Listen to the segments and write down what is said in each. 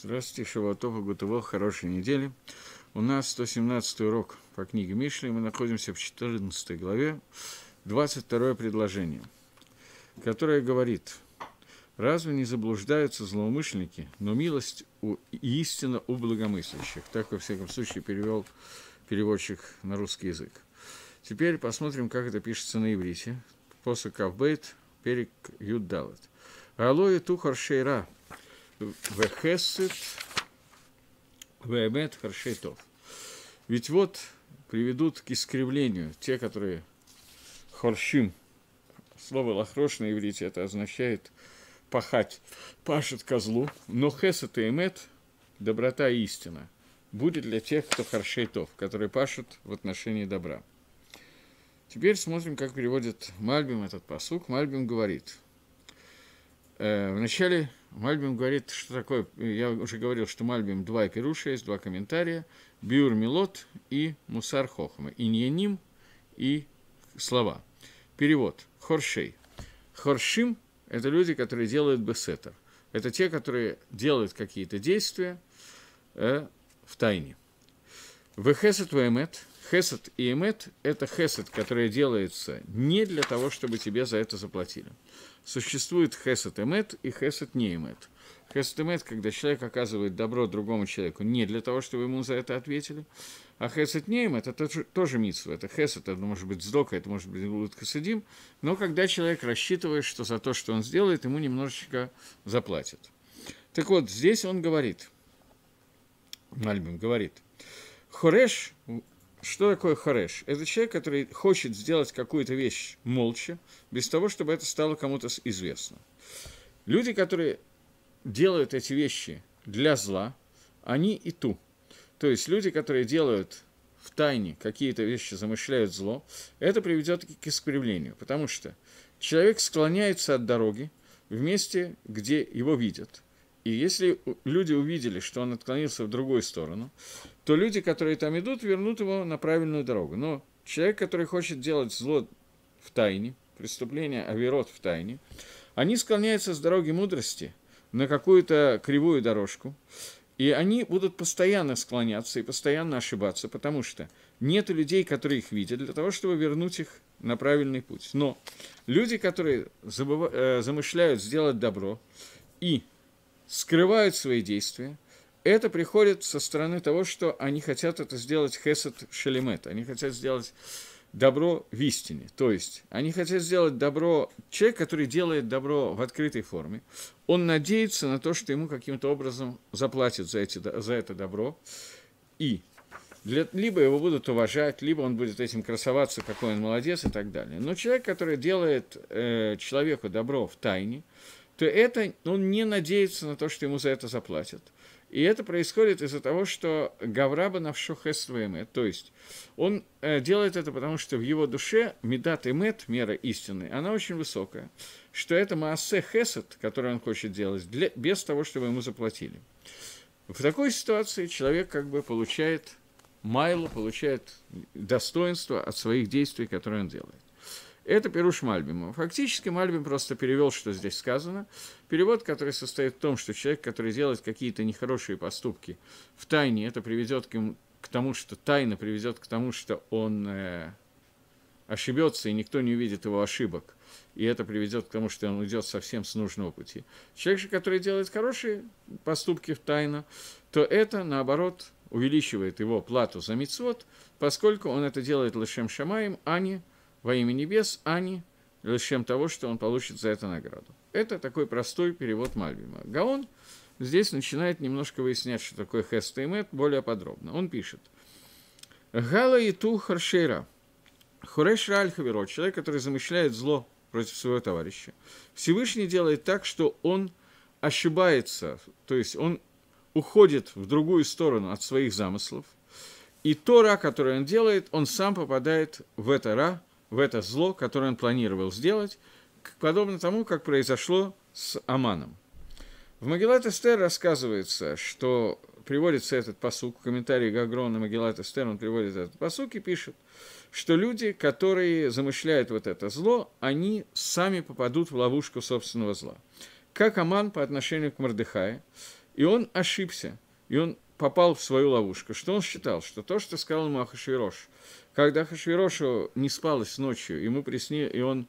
Здравствуйте, Шаватова, Гутово, хорошей недели. У нас 117 урок по книге Мишли, мы находимся в 14 главе, 22 предложение, которое говорит, «Разве не заблуждаются злоумышленники, но милость у, истина у благомыслящих?» Так, во всяком случае, перевел переводчик на русский язык. Теперь посмотрим, как это пишется на иврите. После Кавбейт, перек Юддалат. Алоэ тухар шейра, Вехесет, Веемет, Харшейтов. Ведь вот приведут к искривлению те, которые хоршим, слово лахрош на иврите, это означает пахать, пашет козлу, но хесет и эмет – доброта и истина, будет для тех, кто харшейтов, которые пашут в отношении добра. Теперь смотрим, как переводит Мальбим этот посук. Мальбим говорит – Э, Вначале Мальбим говорит, что такое, я уже говорил, что Мальбим два Пируша, есть два комментария, Биур Милот и Мусар Хохма, Иньяним и слова. Перевод. Хоршей. Хоршим – это люди, которые делают бесетер. Это те, которые делают какие-то действия э, в тайне. Вехесет вемет Хесед и Эмет – это хесед, которое делается не для того, чтобы тебе за это заплатили. Существует хесед Эмет и хесед не Эмет. Хесед Эмет, когда человек оказывает добро другому человеку не для того, чтобы ему за это ответили, а хесед не Эмет – это тоже, тоже Это хесед, это может быть сдока, это может быть гулут хасидим, но когда человек рассчитывает, что за то, что он сделает, ему немножечко заплатят. Так вот, здесь он говорит, Мальбим говорит, Хореш что такое хареш? Это человек, который хочет сделать какую-то вещь молча, без того, чтобы это стало кому-то известно. Люди, которые делают эти вещи для зла, они и ту. То есть люди, которые делают в тайне какие-то вещи, замышляют зло, это приведет к искривлению, потому что человек склоняется от дороги в месте, где его видят – и если люди увидели, что он отклонился в другую сторону, то люди, которые там идут, вернут его на правильную дорогу. Но человек, который хочет делать зло в тайне, преступление Аверот в тайне, они склоняются с дороги мудрости на какую-то кривую дорожку, и они будут постоянно склоняться и постоянно ошибаться, потому что нет людей, которые их видят, для того, чтобы вернуть их на правильный путь. Но люди, которые забыв... Э, замышляют сделать добро и скрывают свои действия. Это приходит со стороны того, что они хотят это сделать хесед шелемет, они хотят сделать добро в истине. То есть они хотят сделать добро, человек, который делает добро в открытой форме, он надеется на то, что ему каким-то образом заплатят за, эти, за это добро, и для, либо его будут уважать, либо он будет этим красоваться, какой он молодец и так далее. Но человек, который делает э, человеку добро в тайне, то это он не надеется на то, что ему за это заплатят. И это происходит из-за того, что Гавраба навшу хествуэме, то есть он э, делает это потому, что в его душе медат и мед, мера истины, она очень высокая, что это маасе хесед, который он хочет делать, для, без того, чтобы ему заплатили. В такой ситуации человек как бы получает майлу, получает достоинство от своих действий, которые он делает. Это Перуш Мальбима. Фактически Мальбим просто перевел, что здесь сказано. Перевод, который состоит в том, что человек, который делает какие-то нехорошие поступки в тайне, это приведет к, к тому, что тайна приведет к тому, что он э, ошибется, и никто не увидит его ошибок. И это приведет к тому, что он уйдет совсем с нужного пути. Человек же, который делает хорошие поступки в тайну, то это, наоборот, увеличивает его плату за мицвод, поскольку он это делает лышем шамаем, а не во имя небес, а не лишь чем того, что он получит за это награду. Это такой простой перевод Мальбима. Гаон здесь начинает немножко выяснять, что такое хест и мет, более подробно. Он пишет. Гала и ту харшейра. Хуреш Ральхаверо, человек, который замышляет зло против своего товарища. Всевышний делает так, что он ошибается, то есть он уходит в другую сторону от своих замыслов. И то ра, которое он делает, он сам попадает в это ра, в это зло, которое он планировал сделать, подобно тому, как произошло с Аманом. В Магеллат Эстер рассказывается, что приводится этот посук, в комментарии Гагрона Магеллат Эстер, он приводит этот посук и пишет, что люди, которые замышляют вот это зло, они сами попадут в ловушку собственного зла. Как Аман по отношению к Мордыхае, и он ошибся, и он попал в свою ловушку, что он считал, что то, что сказал Махашвирош, когда Хашвирошу не спалось ночью, ему присни, и он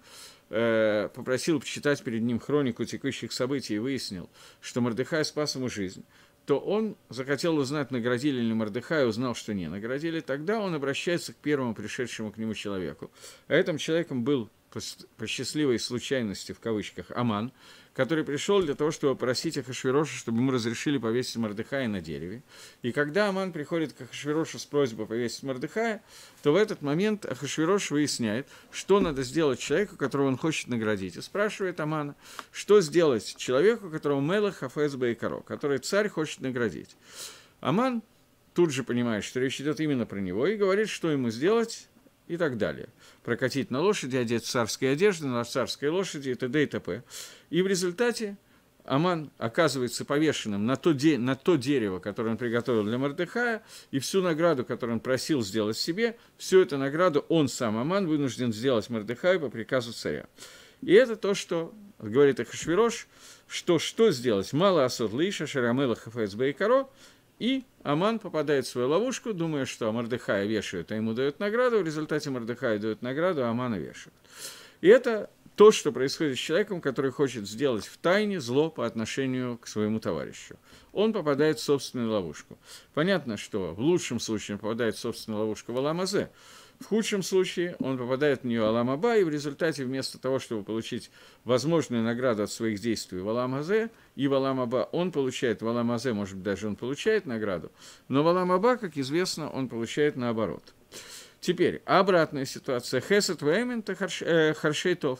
э, попросил почитать перед ним хронику текущих событий и выяснил, что Мордыхай спас ему жизнь, то он захотел узнать, наградили ли Мордыхая, узнал, что не наградили. Тогда он обращается к первому пришедшему к нему человеку. А этим человеком был по, по счастливой случайности, в кавычках, Аман, который пришел для того, чтобы просить Ахашвироша, чтобы ему разрешили повесить Мордыхая на дереве. И когда Аман приходит к Ахашвирошу с просьбой повесить Мордыхая, то в этот момент Ахашвирош выясняет, что надо сделать человеку, которого он хочет наградить. И спрашивает Амана, что сделать человеку, которого Мелах, и Байкаро, который царь хочет наградить. Аман тут же понимает, что речь идет именно про него, и говорит, что ему сделать, и так далее. Прокатить на лошади, одеть царские одежды, на царской лошади и т.д. и т.п. И в результате Аман оказывается повешенным на то, де, на то дерево, которое он приготовил для Мордыхая, и всю награду, которую он просил сделать себе, всю эту награду он сам, Аман, вынужден сделать Мордыхаю по приказу царя. И это то, что говорит Ахашвирош, что что сделать? Мало асуд лиша, шарамела хафэцбэ и коро – и Аман попадает в свою ловушку, думая, что Мордыхая вешают, а ему дают награду. В результате Мордыхая дают награду, а Амана вешают. И это то, что происходит с человеком, который хочет сделать в тайне зло по отношению к своему товарищу. Он попадает в собственную ловушку. Понятно, что в лучшем случае он попадает в собственную ловушку в Аламазе, в худшем случае он попадает в нее Алам Аба, и в результате вместо того, чтобы получить возможную награду от своих действий в Алам Азе и в Алам Аба, он получает в Алам Азе, может быть, даже он получает награду, но в Алам Аба, как известно, он получает наоборот. Теперь, обратная ситуация. Хесет Веймен – Харшейтов.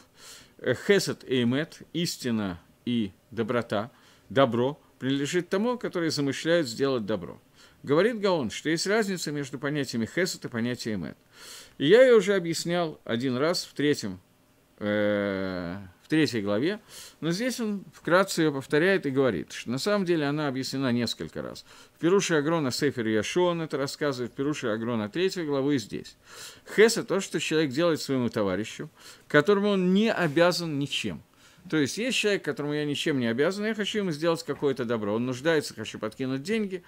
Хесет Эймет – истина и доброта, добро – принадлежит тому, который замышляет сделать добро – Говорит Гаон, что есть разница между понятиями хесед и понятием эд. И я ее уже объяснял один раз в третьем, э, в третьей главе, но здесь он вкратце ее повторяет и говорит, что на самом деле она объяснена несколько раз. В Перуше Агрона Сефер Яшон это рассказывает, в Перуше Агрона третьей главы и здесь. Хесед – то, что человек делает своему товарищу, которому он не обязан ничем. То есть есть человек, которому я ничем не обязан, я хочу ему сделать какое-то добро. Он нуждается, хочу подкинуть деньги,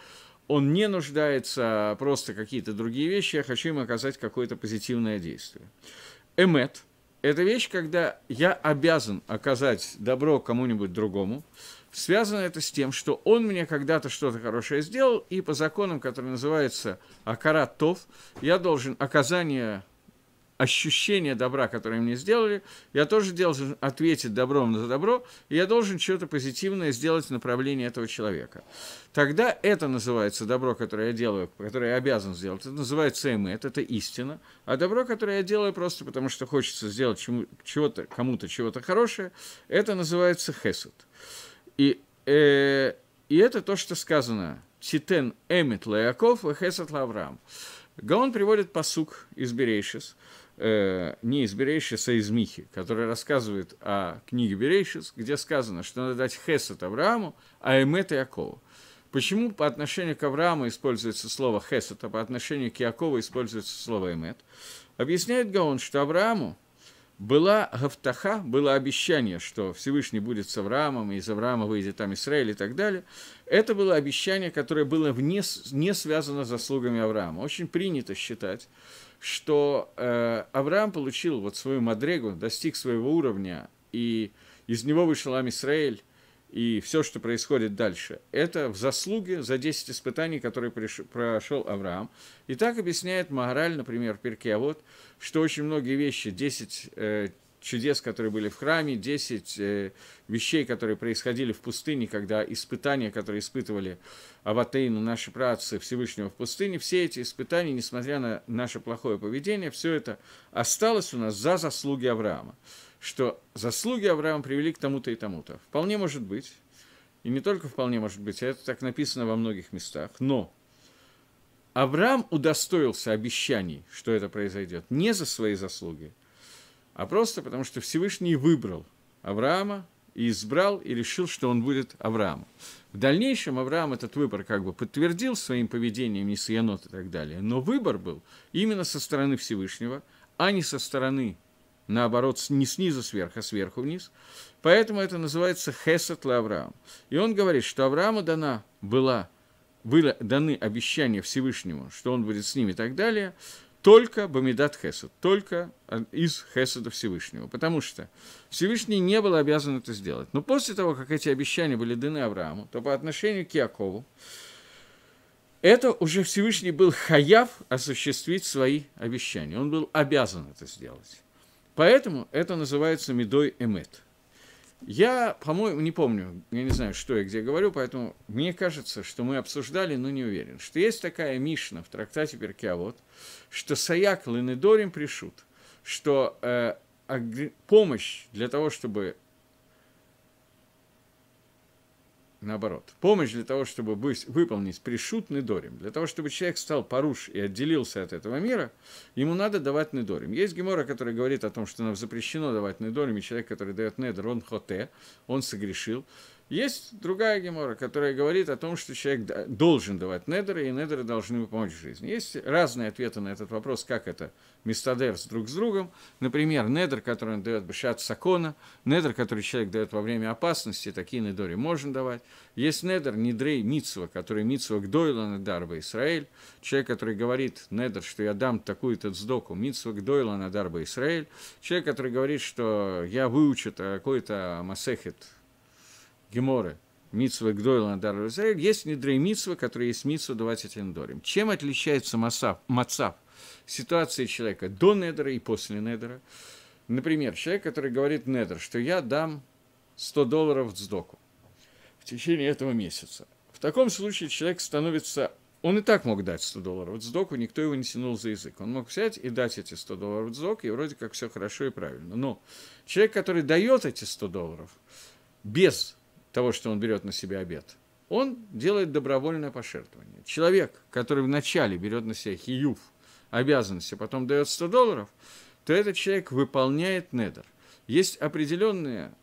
он не нуждается а просто какие-то другие вещи, я хочу им оказать какое-то позитивное действие. Эмет – это вещь, когда я обязан оказать добро кому-нибудь другому, Связано это с тем, что он мне когда-то что-то хорошее сделал, и по законам, которые называются Акаратов, я должен оказание ощущение добра, которое мне сделали, я тоже должен ответить добром за добро, и я должен что-то позитивное сделать в направлении этого человека. Тогда это называется добро, которое я делаю, которое я обязан сделать, это называется эмет, это истина, а добро, которое я делаю просто потому, что хочется сделать чему, чего-то, кому-то чего-то хорошее, это называется хесуд. И, э, и это то, что сказано «Титен эмит лаяков и хесед лаврам». Гаон приводит посук из Берейшис – Э, не из Берейшиса, а из Михи, который рассказывает о книге Берейшис, где сказано, что надо дать Хесет Аврааму, а Эмет Якову. Почему по отношению к Аврааму используется слово Хесет, а по отношению к Якову используется слово Эмет? Объясняет Гаон, что Аврааму – была Гавтаха, было обещание, что Всевышний будет с Авраамом, и из Авраама выйдет там Израиль и так далее. Это было обещание, которое было вне, не связано с заслугами Авраама. Очень принято считать, что э, Авраам получил вот свою мадрегу, достиг своего уровня, и из него вышел Амисраэль, и все, что происходит дальше, это в заслуге за 10 испытаний, которые прошел Авраам. И так объясняет Магараль, например, Перкиавод, что очень многие вещи, 10 э, чудес, которые были в храме, 10 э, вещей, которые происходили в пустыне, когда испытания, которые испытывали Аватейну, наши працы Всевышнего в пустыне, все эти испытания, несмотря на наше плохое поведение, все это осталось у нас за заслуги Авраама что заслуги Авраама привели к тому-то и тому-то. Вполне может быть, и не только вполне может быть, а это так написано во многих местах, но Авраам удостоился обещаний, что это произойдет, не за свои заслуги, а просто потому, что Всевышний выбрал Авраама и избрал и решил, что он будет Авраамом. В дальнейшем Авраам этот выбор как бы подтвердил своим поведением, не и так далее, но выбор был именно со стороны Всевышнего, а не со стороны наоборот, не снизу сверх, а сверху вниз. Поэтому это называется Хесед ла И он говорит, что Аврааму дана была, были даны обещания Всевышнему, что он будет с ними и так далее, только Бамидат Хесед, только э, из Хеседа Всевышнего, потому что Всевышний не был обязан это сделать. Но после того, как эти обещания были даны Аврааму, то по отношению к Якову, это уже Всевышний был хаяв осуществить свои обещания. Он был обязан это сделать. Поэтому это называется медой эмет. Я, по-моему, не помню, я не знаю, что я где говорю, поэтому мне кажется, что мы обсуждали, но не уверен, что есть такая Мишна в трактате Перкиавод, что Саяк Ленедорим пришут, что э, помощь для того, чтобы наоборот, помощь для того, чтобы выполнить пришут недорим, для того, чтобы человек стал поруш и отделился от этого мира, ему надо давать недорим. Есть Гемора, который говорит о том, что нам запрещено давать недорим, и человек, который дает недор, он хоте, он согрешил. Есть другая гемора, которая говорит о том, что человек должен давать недеры, и недеры должны ему помочь в жизни. Есть разные ответы на этот вопрос, как это мистадер с друг с другом. Например, недер, который он дает бешат сакона, недер, который человек дает во время опасности, такие недори можно давать. Есть недер нидрей митсва, который митсва гдойла надарба Исраэль. Человек, который говорит недер, что я дам такую-то сдоку, митсва гдойла надарба Исраэль. Человек, который говорит, что я выучу какой-то масехет, Геморы, Митсва Гдойла Надар Израиль, есть Недрей Митсва, который есть Митсва Давать Эндорим. Чем отличается Масав, Мацав, ситуация человека до Недера и после Недера? Например, человек, который говорит Недер, что я дам 100 долларов в сдоку в течение этого месяца. В таком случае человек становится он и так мог дать 100 долларов сдоку, никто его не тянул за язык. Он мог взять и дать эти 100 долларов сдок, и вроде как все хорошо и правильно. Но человек, который дает эти 100 долларов без того, что он берет на себя обед, он делает добровольное пожертвование. Человек, который вначале берет на себя хиюв, обязанности, а потом дает 100 долларов, то этот человек выполняет недер. Есть определенная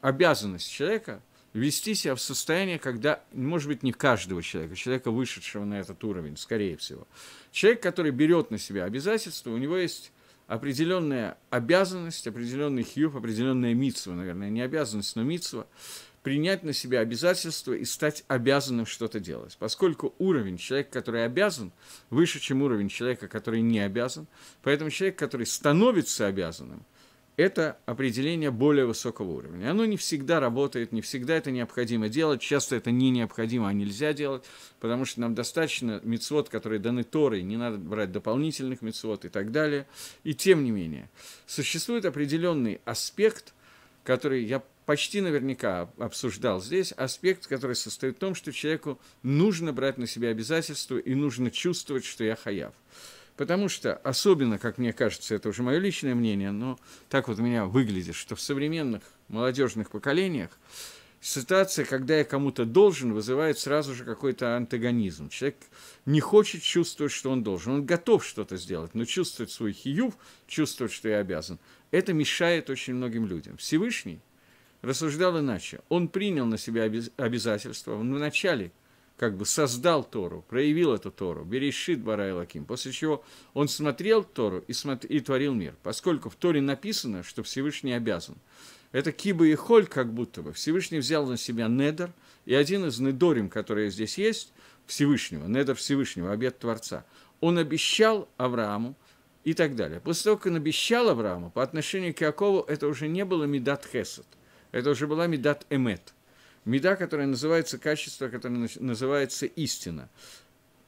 обязанность человека вести себя в состоянии, когда, может быть, не каждого человека, человека, вышедшего на этот уровень, скорее всего. Человек, который берет на себя обязательства, у него есть определенная обязанность, определенный хьюб, определенная митсва, наверное, не обязанность, но митсва, принять на себя обязательство и стать обязанным что-то делать. Поскольку уровень человека, который обязан, выше, чем уровень человека, который не обязан, поэтому человек, который становится обязанным, это определение более высокого уровня. Оно не всегда работает, не всегда это необходимо делать, часто это не необходимо, а нельзя делать, потому что нам достаточно мецвод, которые даны Торой, не надо брать дополнительных мецвод и так далее. И тем не менее, существует определенный аспект который я почти наверняка обсуждал здесь, аспект, который состоит в том, что человеку нужно брать на себя обязательства и нужно чувствовать, что я хаяв. Потому что, особенно, как мне кажется, это уже мое личное мнение, но так вот у меня выглядит, что в современных молодежных поколениях ситуация, когда я кому-то должен, вызывает сразу же какой-то антагонизм. Человек не хочет чувствовать, что он должен. Он готов что-то сделать, но чувствовать свой хиюв, чувствовать, что я обязан, это мешает очень многим людям. Всевышний рассуждал иначе. Он принял на себя обязательства. Он вначале как бы создал Тору, проявил эту Тору, Берешит Бара Элаким, после чего он смотрел Тору и, смотр... и творил мир, поскольку в Торе написано, что Всевышний обязан. Это Киба и Холь как будто бы. Всевышний взял на себя Недер, и один из Недорим, которые здесь есть, Всевышнего, Недер Всевышнего, обед Творца, он обещал Аврааму, и так далее. После того, как он обещал Аврааму, по отношению к Якову это уже не было Медат Хесед, это уже была Медат Эмет. Меда, которая называется качество, которое называется истина.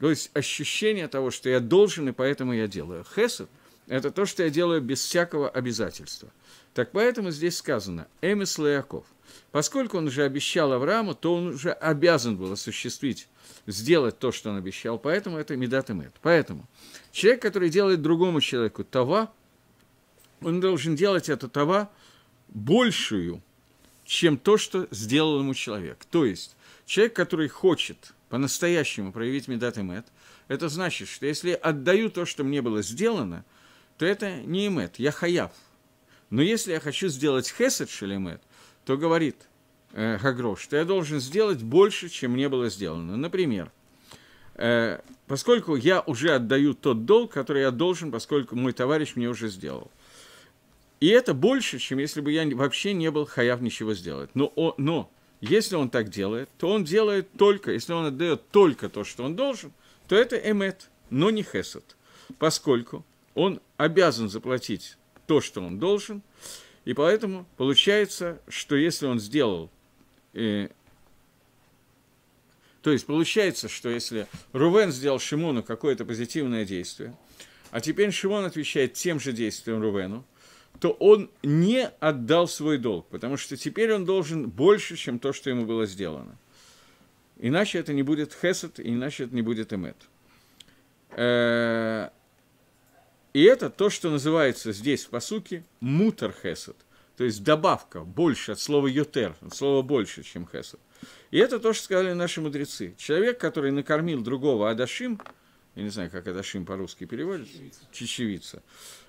То есть ощущение того, что я должен, и поэтому я делаю. Хесед – это то, что я делаю без всякого обязательства. Так поэтому здесь сказано «Эмис Лаяков». Поскольку он уже обещал Аврааму, то он уже обязан был осуществить, сделать то, что он обещал, поэтому это медат и мед. Поэтому человек, который делает другому человеку това, он должен делать эту това большую, чем то, что сделал ему человек. То есть человек, который хочет по-настоящему проявить медат и мед, это значит, что если отдаю то, что мне было сделано – то это не имет, я хаяв. Но если я хочу сделать хесед шелемет, то говорит э, Гагрош, что я должен сделать больше, чем мне было сделано. Например, э, поскольку я уже отдаю тот долг, который я должен, поскольку мой товарищ мне уже сделал. И это больше, чем если бы я вообще не был хаяв ничего сделать. Но, о, но если он так делает, то он делает только, если он отдает только то, что он должен, то это эмет, но не хесед. Поскольку он обязан заплатить то, что он должен, и поэтому получается, что если он сделал... Э, то есть получается, что если Рувен сделал Шимону какое-то позитивное действие, а теперь Шимон отвечает тем же действием Рувену, то он не отдал свой долг, потому что теперь он должен больше, чем то, что ему было сделано. Иначе это не будет хесед, иначе это не будет эмет. Э, и это то, что называется здесь в посуке мутер хесед, то есть добавка, больше от слова ютер, от слова больше, чем хесед. И это то, что сказали наши мудрецы. Человек, который накормил другого Адашим, я не знаю, как Адашим по-русски переводится, чечевица,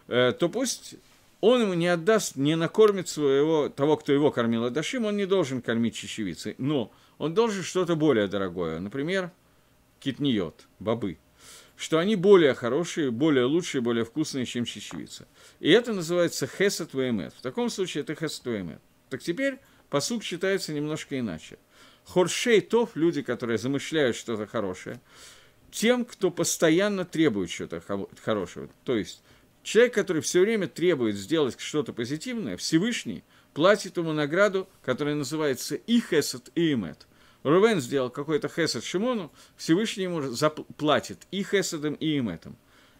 э, то пусть он ему не отдаст, не накормит своего, того, кто его кормил Адашим, он не должен кормить чечевицей, но он должен что-то более дорогое, например, китниот, бобы – что они более хорошие, более лучшие, более вкусные, чем чечевица. И это называется хесед веймет. В таком случае это хесед веймет. Так теперь посук считается немножко иначе. Хоршей тоф, люди, которые замышляют что-то хорошее, тем, кто постоянно требует что-то хорошего. То есть человек, который все время требует сделать что-то позитивное, Всевышний платит ему награду, которая называется и хесед, и имет – Рувен сделал какой-то хесед Шимону, Всевышний ему заплатит и хеседом, и им этим.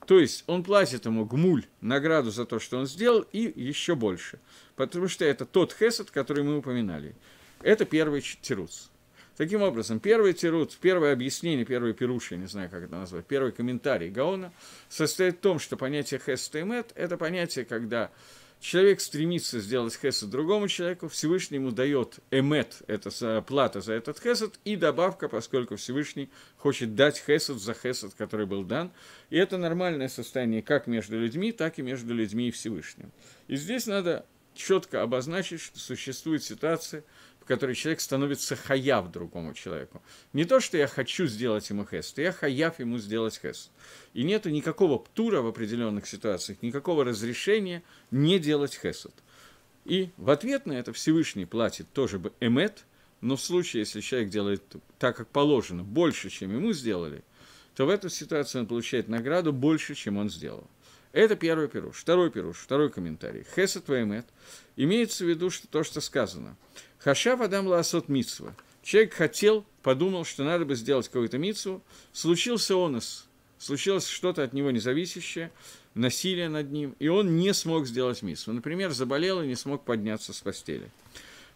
То есть он платит ему гмуль, награду за то, что он сделал, и еще больше. Потому что это тот хесед, который мы упоминали. Это первый тирус. Таким образом, первый тирут, первое объяснение, первое пируш, я не знаю, как это назвать, первый комментарий Гаона состоит в том, что понятие хест и мет – это понятие, когда Человек стремится сделать хесед другому человеку, Всевышний ему дает эмет, это плата за этот хесед, и добавка, поскольку Всевышний хочет дать хесед за хесед, который был дан. И это нормальное состояние как между людьми, так и между людьми и Всевышним. И здесь надо четко обозначить, что существует ситуация – которой человек становится хаяв другому человеку. Не то, что я хочу сделать ему хест, я хаяв ему сделать хест. И нету никакого птура в определенных ситуациях, никакого разрешения не делать хесед. И в ответ на это Всевышний платит тоже бы эмет, но в случае, если человек делает так, как положено, больше, чем ему сделали, то в эту ситуацию он получает награду больше, чем он сделал. Это первый пируш. Второй пируш, второй комментарий. Хесед Ваймет. Имеется в виду что, то, что сказано. Хаша Адам Лаасот Митсва. Человек хотел, подумал, что надо бы сделать какую-то митсу. Случился он онос, случилось что-то от него независящее, насилие над ним, и он не смог сделать митсу. Например, заболел и не смог подняться с постели.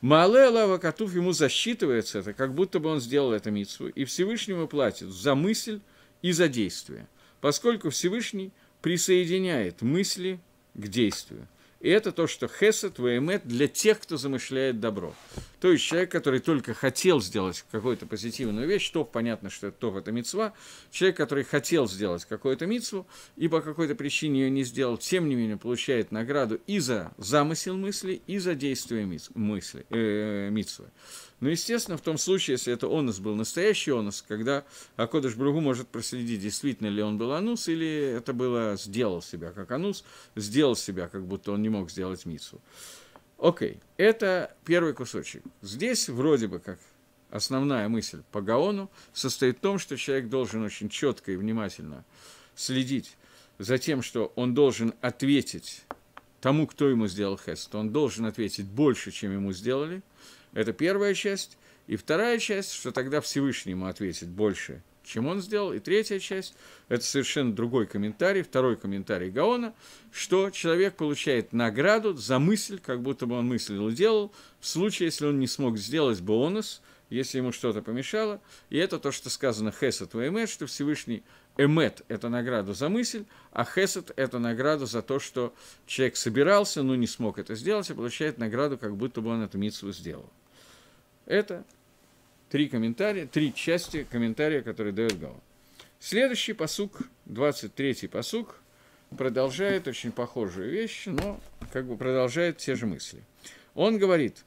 Маале Лава Катуф ему засчитывается это, как будто бы он сделал эту митсу, и Всевышнему платит за мысль и за действие, поскольку Всевышний – присоединяет мысли к действию. И это то, что хесед, ваэмет для тех, кто замышляет добро. То есть человек, который только хотел сделать какую-то позитивную вещь, то понятно, что это, то это мецва, человек, который хотел сделать какую-то мицву и по какой-то причине ее не сделал, тем не менее получает награду и за замысел мысли, и за действие мысли, э, но, ну, естественно, в том случае, если это онус был настоящий онус, когда Акодыш Бругу может проследить, действительно ли он был анус, или это было сделал себя как анус, сделал себя, как будто он не мог сделать мицу. Окей, okay. это первый кусочек. Здесь вроде бы как основная мысль по Гаону состоит в том, что человек должен очень четко и внимательно следить за тем, что он должен ответить тому, кто ему сделал хест, он должен ответить больше, чем ему сделали – это первая часть. И вторая часть, что тогда Всевышний ему ответит больше, чем он сделал. И третья часть, это совершенно другой комментарий, второй комментарий Гаона, что человек получает награду за мысль, как будто бы он мыслил и делал, в случае, если он не смог сделать бонус, если ему что-то помешало. И это то, что сказано Хесет Ваймет, что Всевышний Эмет – это награда за мысль, а Хесет – это награда за то, что человек собирался, но не смог это сделать, и получает награду, как будто бы он эту митсву сделал. Это три комментария, три части комментария, которые дает Гал. Следующий посук, 23-й посук, продолжает очень похожие вещи, но как бы продолжает те же мысли. Он говорит,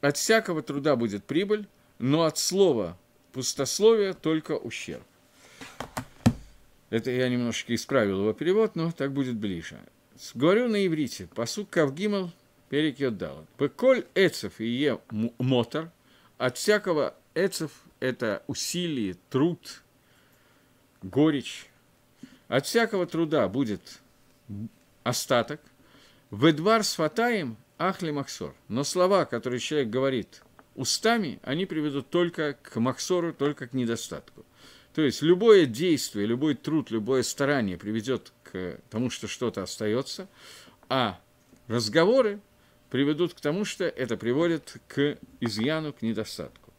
от всякого труда будет прибыль, но от слова пустословия только ущерб. Это я немножечко исправил его перевод, но так будет ближе. Говорю на иврите, посук Кавгимал дал. Пеколь эцев и е мотор – от всякого эцев – это усилие, труд, горечь. От всякого труда будет остаток. Ведвар с фатаем ахли махсор. Но слова, которые человек говорит устами, они приведут только к махсору, только к недостатку. То есть любое действие, любой труд, любое старание приведет к тому, что что-то остается, а разговоры приведут к тому, что это приводит к изъяну, к недостатку.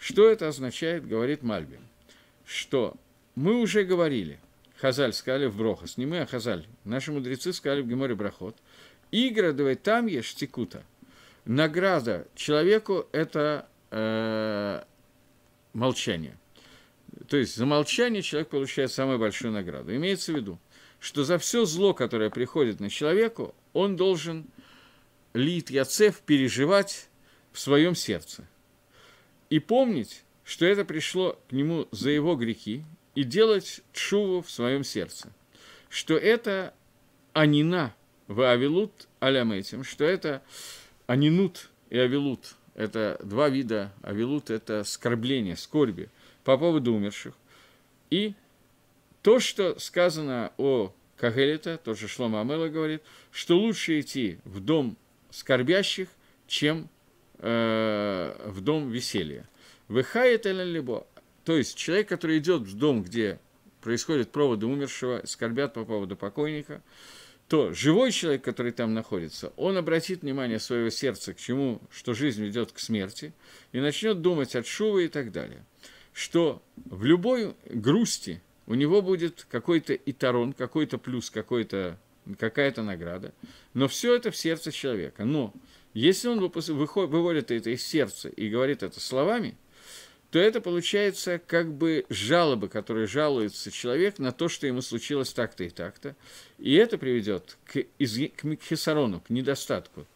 Что это означает, говорит Мальбин? Что мы уже говорили, Хазаль сказали в Брохас, не мы, а Хазаль, наши мудрецы сказали в Геморе игра, давай там ешь текута. Награда человеку – это э, молчание. То есть за молчание человек получает самую большую награду. Имеется в виду, что за все зло, которое приходит на человеку, он должен Лит яцев переживать в своем сердце и помнить, что это пришло к нему за его грехи, и делать чуву в своем сердце, что это анина в авилут алям этим, что это анинут и авилут, это два вида авилут, это скорбление, скорби по поводу умерших, и то, что сказано о Кагелита, то же Шлома Амела говорит, что лучше идти в дом скорбящих, чем э, в дом веселья. Выхает или либо, то есть человек, который идет в дом, где происходят проводы умершего, скорбят по поводу покойника, то живой человек, который там находится, он обратит внимание своего сердца к чему, что жизнь ведет к смерти, и начнет думать от шува и так далее, что в любой грусти у него будет какой-то итарон, какой-то плюс, какой-то какая-то награда. Но все это в сердце человека. Но если он выводит это из сердца и говорит это словами, то это получается как бы жалобы, которые жалуется человек на то, что ему случилось так-то и так-то. И это приведет к, из, к хесарону, к недостатку.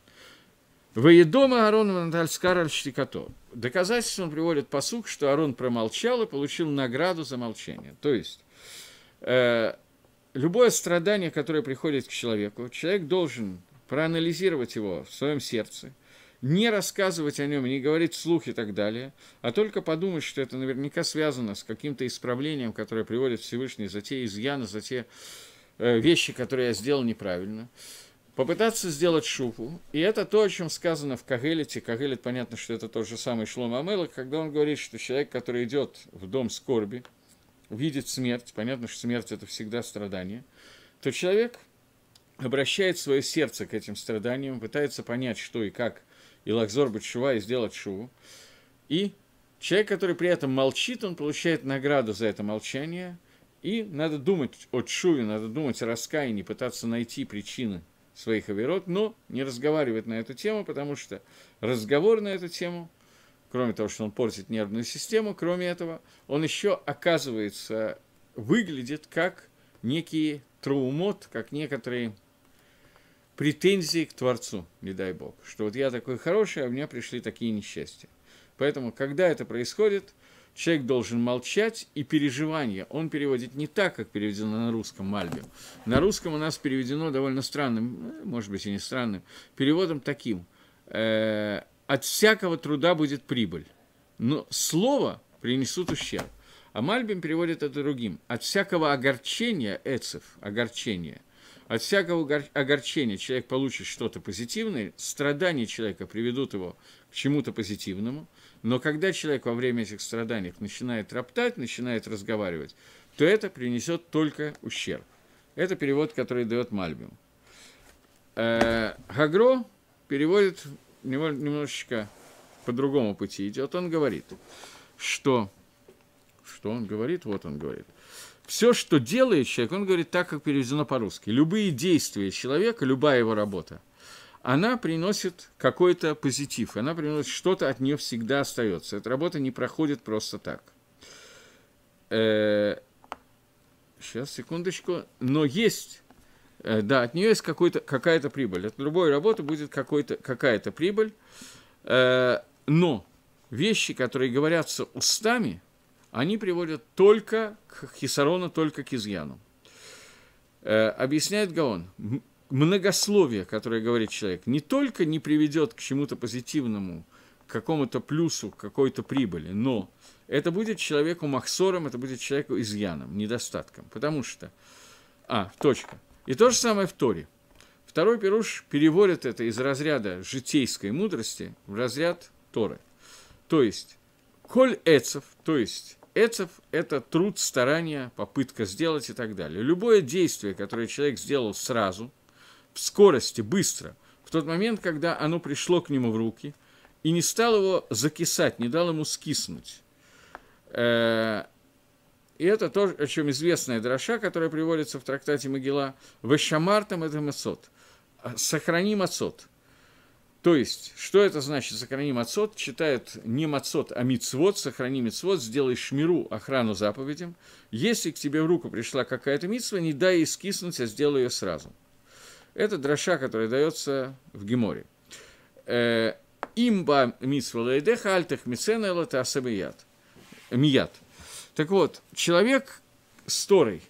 Воедома Аарон Натальскар Альштикато. Доказательством он приводит посук, что Арон промолчал и получил награду за молчание. То есть, э, любое страдание, которое приходит к человеку, человек должен проанализировать его в своем сердце, не рассказывать о нем, не говорить вслух и так далее, а только подумать, что это наверняка связано с каким-то исправлением, которое приводит Всевышний за те изъяны, за те э, вещи, которые я сделал неправильно попытаться сделать шупу, и это то, о чем сказано в Кагелите. Кагелит, понятно, что это тот же самый Шлома Амелах, когда он говорит, что человек, который идет в дом скорби, видит смерть, понятно, что смерть – это всегда страдание, то человек обращает свое сердце к этим страданиям, пытается понять, что и как, и лакзор бычува, и сделать шуву. И человек, который при этом молчит, он получает награду за это молчание, и надо думать о чуве, надо думать о раскаянии, пытаться найти причины своих оверот, но не разговаривать на эту тему, потому что разговор на эту тему – кроме того, что он портит нервную систему, кроме этого, он еще, оказывается, выглядит как некий траумот, как некоторые претензии к Творцу, не дай Бог, что вот я такой хороший, а у меня пришли такие несчастья. Поэтому, когда это происходит, человек должен молчать, и переживание он переводит не так, как переведено на русском Мальбим. На русском у нас переведено довольно странным, может быть и не странным, переводом таким э, – от всякого труда будет прибыль, но слово принесут ущерб. А Мальбим переводит это другим. От всякого огорчения, эцев, огорчения, от всякого огорчения человек получит что-то позитивное, страдания человека приведут его к чему-то позитивному, но когда человек во время этих страданий начинает роптать, начинает разговаривать, то это принесет только ущерб. Это перевод, который дает Мальбим. Э, Гагро переводит немножечко по другому пути идет. Он говорит, что... Что он говорит? Вот он говорит. Все, что делает человек, он говорит так, как переведено по-русски. Любые действия человека, любая его работа, она приносит какой-то позитив, она приносит что-то, от нее всегда остается. Эта работа не проходит просто так. Э -э сейчас, секундочку. Но есть Э, да, от нее есть какая-то прибыль. От любой работы будет какая-то прибыль. Э, но вещи, которые говорятся устами, они приводят только к хисарону, только к изъяну. Э, объясняет Гаон, многословие, которое говорит человек, не только не приведет к чему-то позитивному, к какому-то плюсу, к какой-то прибыли, но это будет человеку махсором, это будет человеку изъяном, недостатком. Потому что... А, точка. И то же самое в Торе. Второй пируш переводит это из разряда житейской мудрости в разряд Торы. То есть, коль эцев, то есть Эцев – это труд, старание, попытка сделать и так далее. Любое действие, которое человек сделал сразу, в скорости, быстро, в тот момент, когда оно пришло к нему в руки, и не стал его закисать, не дал ему скиснуть, э, и это то, о чем известная дроша, которая приводится в трактате Могила, «Вешамартам это масот», а, «Сохрани масот». То есть, что это значит «сохрани мацот»? Читает не мацот, а мицвод, «сохрани мицвод», сделай шмиру, охрану заповедям. Если к тебе в руку пришла какая-то мицва, не дай ей скиснуть, а сделай ее сразу. Это дроша, которая дается в Геморе. Э, «Имба мицва лаэдеха альтах мицена лата асабият». Мият – так вот, человек с Торой,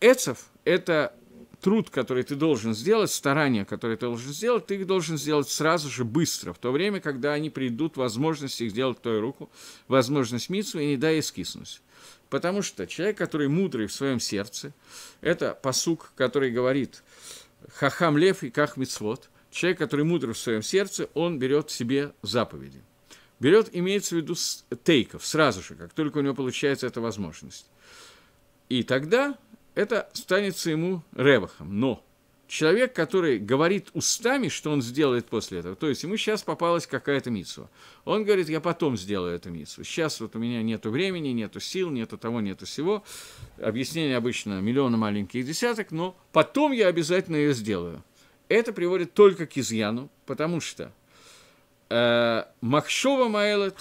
Эцев – это труд, который ты должен сделать, старания, которые ты должен сделать, ты их должен сделать сразу же, быстро, в то время, когда они придут, возможность их сделать в твою руку, возможность митсу, и не дай эскиснуть. Потому что человек, который мудрый в своем сердце, это посук, который говорит «хахам лев и ках мицвод», человек, который мудрый в своем сердце, он берет себе заповеди – Берет, имеется в виду тейков, сразу же, как только у него получается эта возможность. И тогда это станется ему ревахом. Но человек, который говорит устами, что он сделает после этого, то есть ему сейчас попалась какая-то митсва. Он говорит, я потом сделаю эту митсву. Сейчас вот у меня нету времени, нету сил, нету того, нету всего. Объяснение обычно миллиона маленьких десяток, но потом я обязательно ее сделаю. Это приводит только к изъяну, потому что Э, Махшова Майлет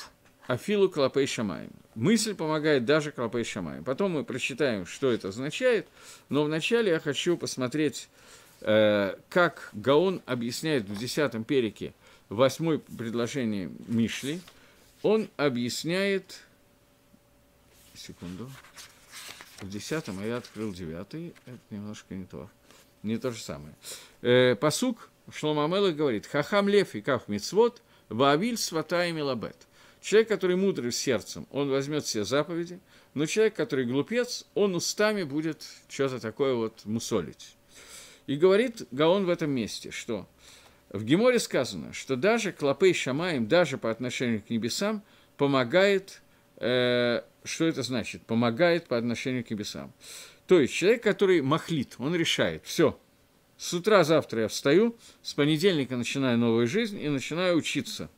Афилу Клопей Шамаем. Мысль помогает даже Клопей Шамаем. Потом мы прочитаем, что это означает, но вначале я хочу посмотреть, э, как Гаон объясняет в 10-м перике, 8 предложение Мишли. Он объясняет... Секунду. В 10-м, а я открыл 9-й. Это немножко не то. Не то же самое. Э, посук Пасук Шломамелых говорит, «Хахам лев и кав мицвод – Ваавиль свата и милабет. Человек, который мудрый сердцем, он возьмет все заповеди, но человек, который глупец, он устами будет что-то такое вот мусолить. И говорит Гаон в этом месте, что в Геморе сказано, что даже и шамаем, даже по отношению к небесам, помогает, э, что это значит? Помогает по отношению к небесам. То есть человек, который махлит, он решает, все, с утра завтра я встаю, с понедельника начинаю новую жизнь и начинаю учиться.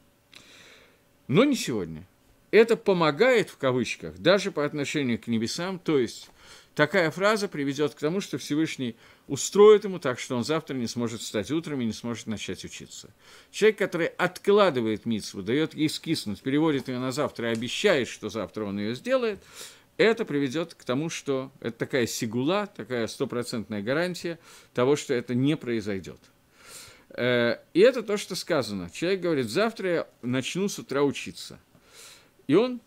Но не сегодня. Это помогает, в кавычках, даже по отношению к небесам, то есть такая фраза приведет к тому, что Всевышний устроит ему так, что он завтра не сможет встать утром и не сможет начать учиться. Человек, который откладывает митсву, дает ей скиснуть, переводит ее на завтра и обещает, что завтра он ее сделает – это приведет к тому, что это такая сигула, такая стопроцентная гарантия того, что это не произойдет. Э, и это то, что сказано. Человек говорит, завтра я начну с утра учиться. И он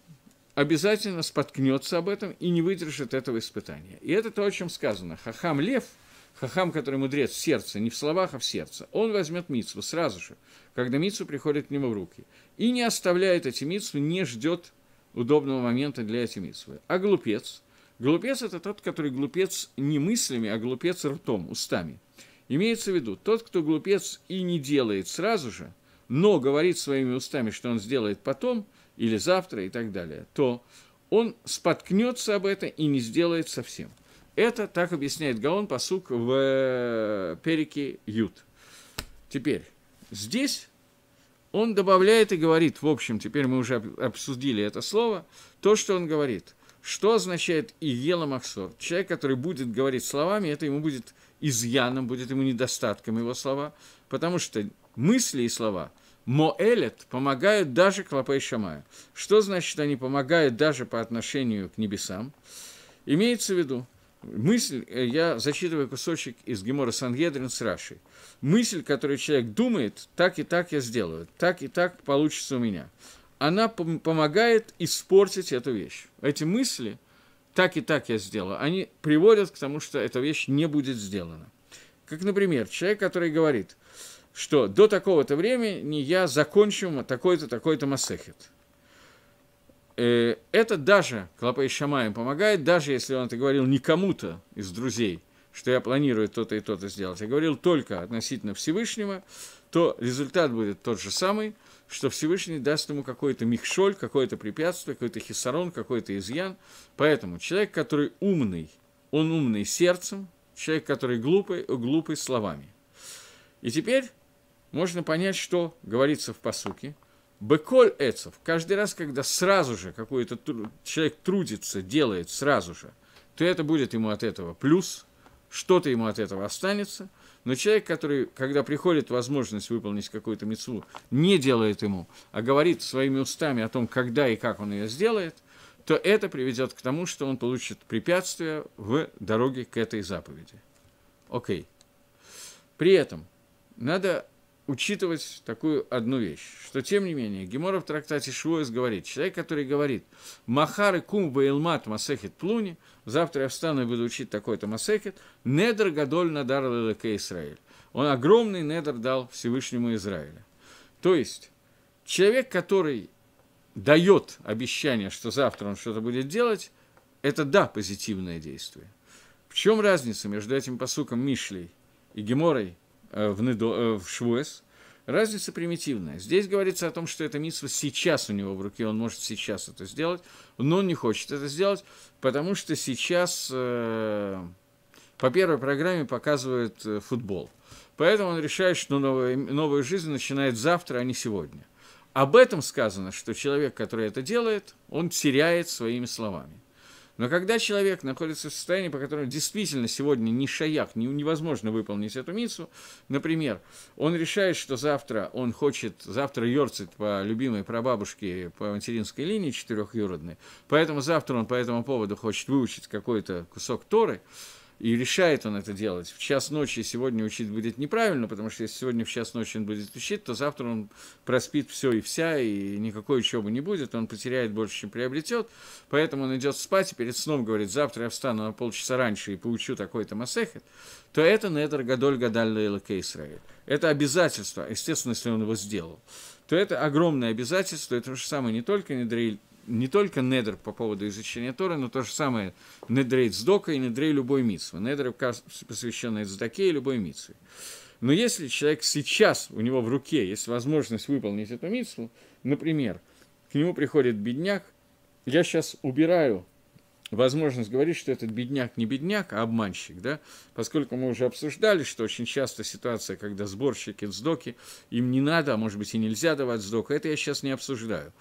обязательно споткнется об этом и не выдержит этого испытания. И это то, о чем сказано. Хахам лев, хахам, который мудрец в сердце, не в словах, а в сердце, он возьмет мицу сразу же, когда мицу приходит к нему в руки. И не оставляет эти мицу, не ждет удобного момента для этой митсвы. А глупец? Глупец – это тот, который глупец не мыслями, а глупец ртом, устами. Имеется в виду, тот, кто глупец и не делает сразу же, но говорит своими устами, что он сделает потом или завтра и так далее, то он споткнется об это и не сделает совсем. Это так объясняет Гаон посук в э, перике Ют. Теперь, здесь он добавляет и говорит, в общем, теперь мы уже обсудили это слово, то, что он говорит, что означает «иела махсор». Человек, который будет говорить словами, это ему будет изъяном, будет ему недостатком его слова, потому что мысли и слова Моэлет помогают даже Клопей Шамая. Что значит, они помогают даже по отношению к небесам? Имеется в виду, Мысль, э, я зачитываю кусочек из Гемора Сангедрин с Рашей. Мысль, которую человек думает, так и так я сделаю, так и так получится у меня. Она помогает испортить эту вещь. Эти мысли, так и так я сделаю, они приводят к тому, что эта вещь не будет сделана. Как, например, человек, который говорит, что до такого-то времени я закончу такой-то, такой-то масехет – Э, это даже Клопей Шамаем помогает, даже если он это говорил не кому-то из друзей, что я планирую то-то и то-то сделать, я говорил только относительно Всевышнего, то результат будет тот же самый, что Всевышний даст ему какой-то михшоль, какое-то препятствие, какой-то хисарон, какой-то изъян. Поэтому человек, который умный, он умный сердцем, человек, который глупый, глупый словами. И теперь можно понять, что говорится в посуке – Беколь Эцов, каждый раз, когда сразу же какой-то тру- человек трудится, делает сразу же, то это будет ему от этого плюс, что-то ему от этого останется, но человек, который, когда приходит возможность выполнить какую-то мецву, не делает ему, а говорит своими устами о том, когда и как он ее сделает, то это приведет к тому, что он получит препятствие в дороге к этой заповеди. Окей. При этом надо учитывать такую одну вещь, что, тем не менее, Геморов в трактате Швоис говорит, человек, который говорит «Махары Кумба илмат масехет плуни», «Завтра я встану и буду учить такой-то масехет», «Недр гадоль надар лелеке Израиль». Он огромный недр дал Всевышнему Израилю. То есть, человек, который дает обещание, что завтра он что-то будет делать, это да, позитивное действие. В чем разница между этим посуком Мишлей и Геморой – Э, в, недо, э, в Швуэс. Разница примитивная. Здесь говорится о том, что это митсва сейчас у него в руке, он может сейчас это сделать, но он не хочет это сделать, потому что сейчас э, по первой программе показывают э, футбол. Поэтому он решает, что новая, новая жизнь начинает завтра, а не сегодня. Об этом сказано, что человек, который это делает, он теряет своими словами. Но когда человек находится в состоянии, по которому действительно сегодня не шаяк, не, невозможно выполнить эту мицу, например, он решает, что завтра он хочет, завтра Йорцит по любимой прабабушке по материнской линии четырехюродной, поэтому завтра он по этому поводу хочет выучить какой-то кусок Торы, и решает он это делать. В час ночи сегодня учить будет неправильно, потому что если сегодня в час ночи он будет учить, то завтра он проспит все и вся, и никакой учебы не будет, он потеряет больше, чем приобретет. Поэтому он идет спать и перед сном говорит, завтра я встану на полчаса раньше и поучу такой-то масехет, то это Недер Гадоль Гадаль Лейла Исраиль. Это обязательство, естественно, если он его сделал то это огромное обязательство, это же самое не только Недриль не только недр по поводу изучения Торы, но то же самое недрей цдока и недрей любой митсвы. Недр, посвященный цдаке и любой митсве. Но если человек сейчас, у него в руке есть возможность выполнить эту митсву, например, к нему приходит бедняк, я сейчас убираю возможность говорить, что этот бедняк не бедняк, а обманщик, да, поскольку мы уже обсуждали, что очень часто ситуация, когда сборщики сдоки, им не надо, а может быть и нельзя давать сдока, это я сейчас не обсуждаю.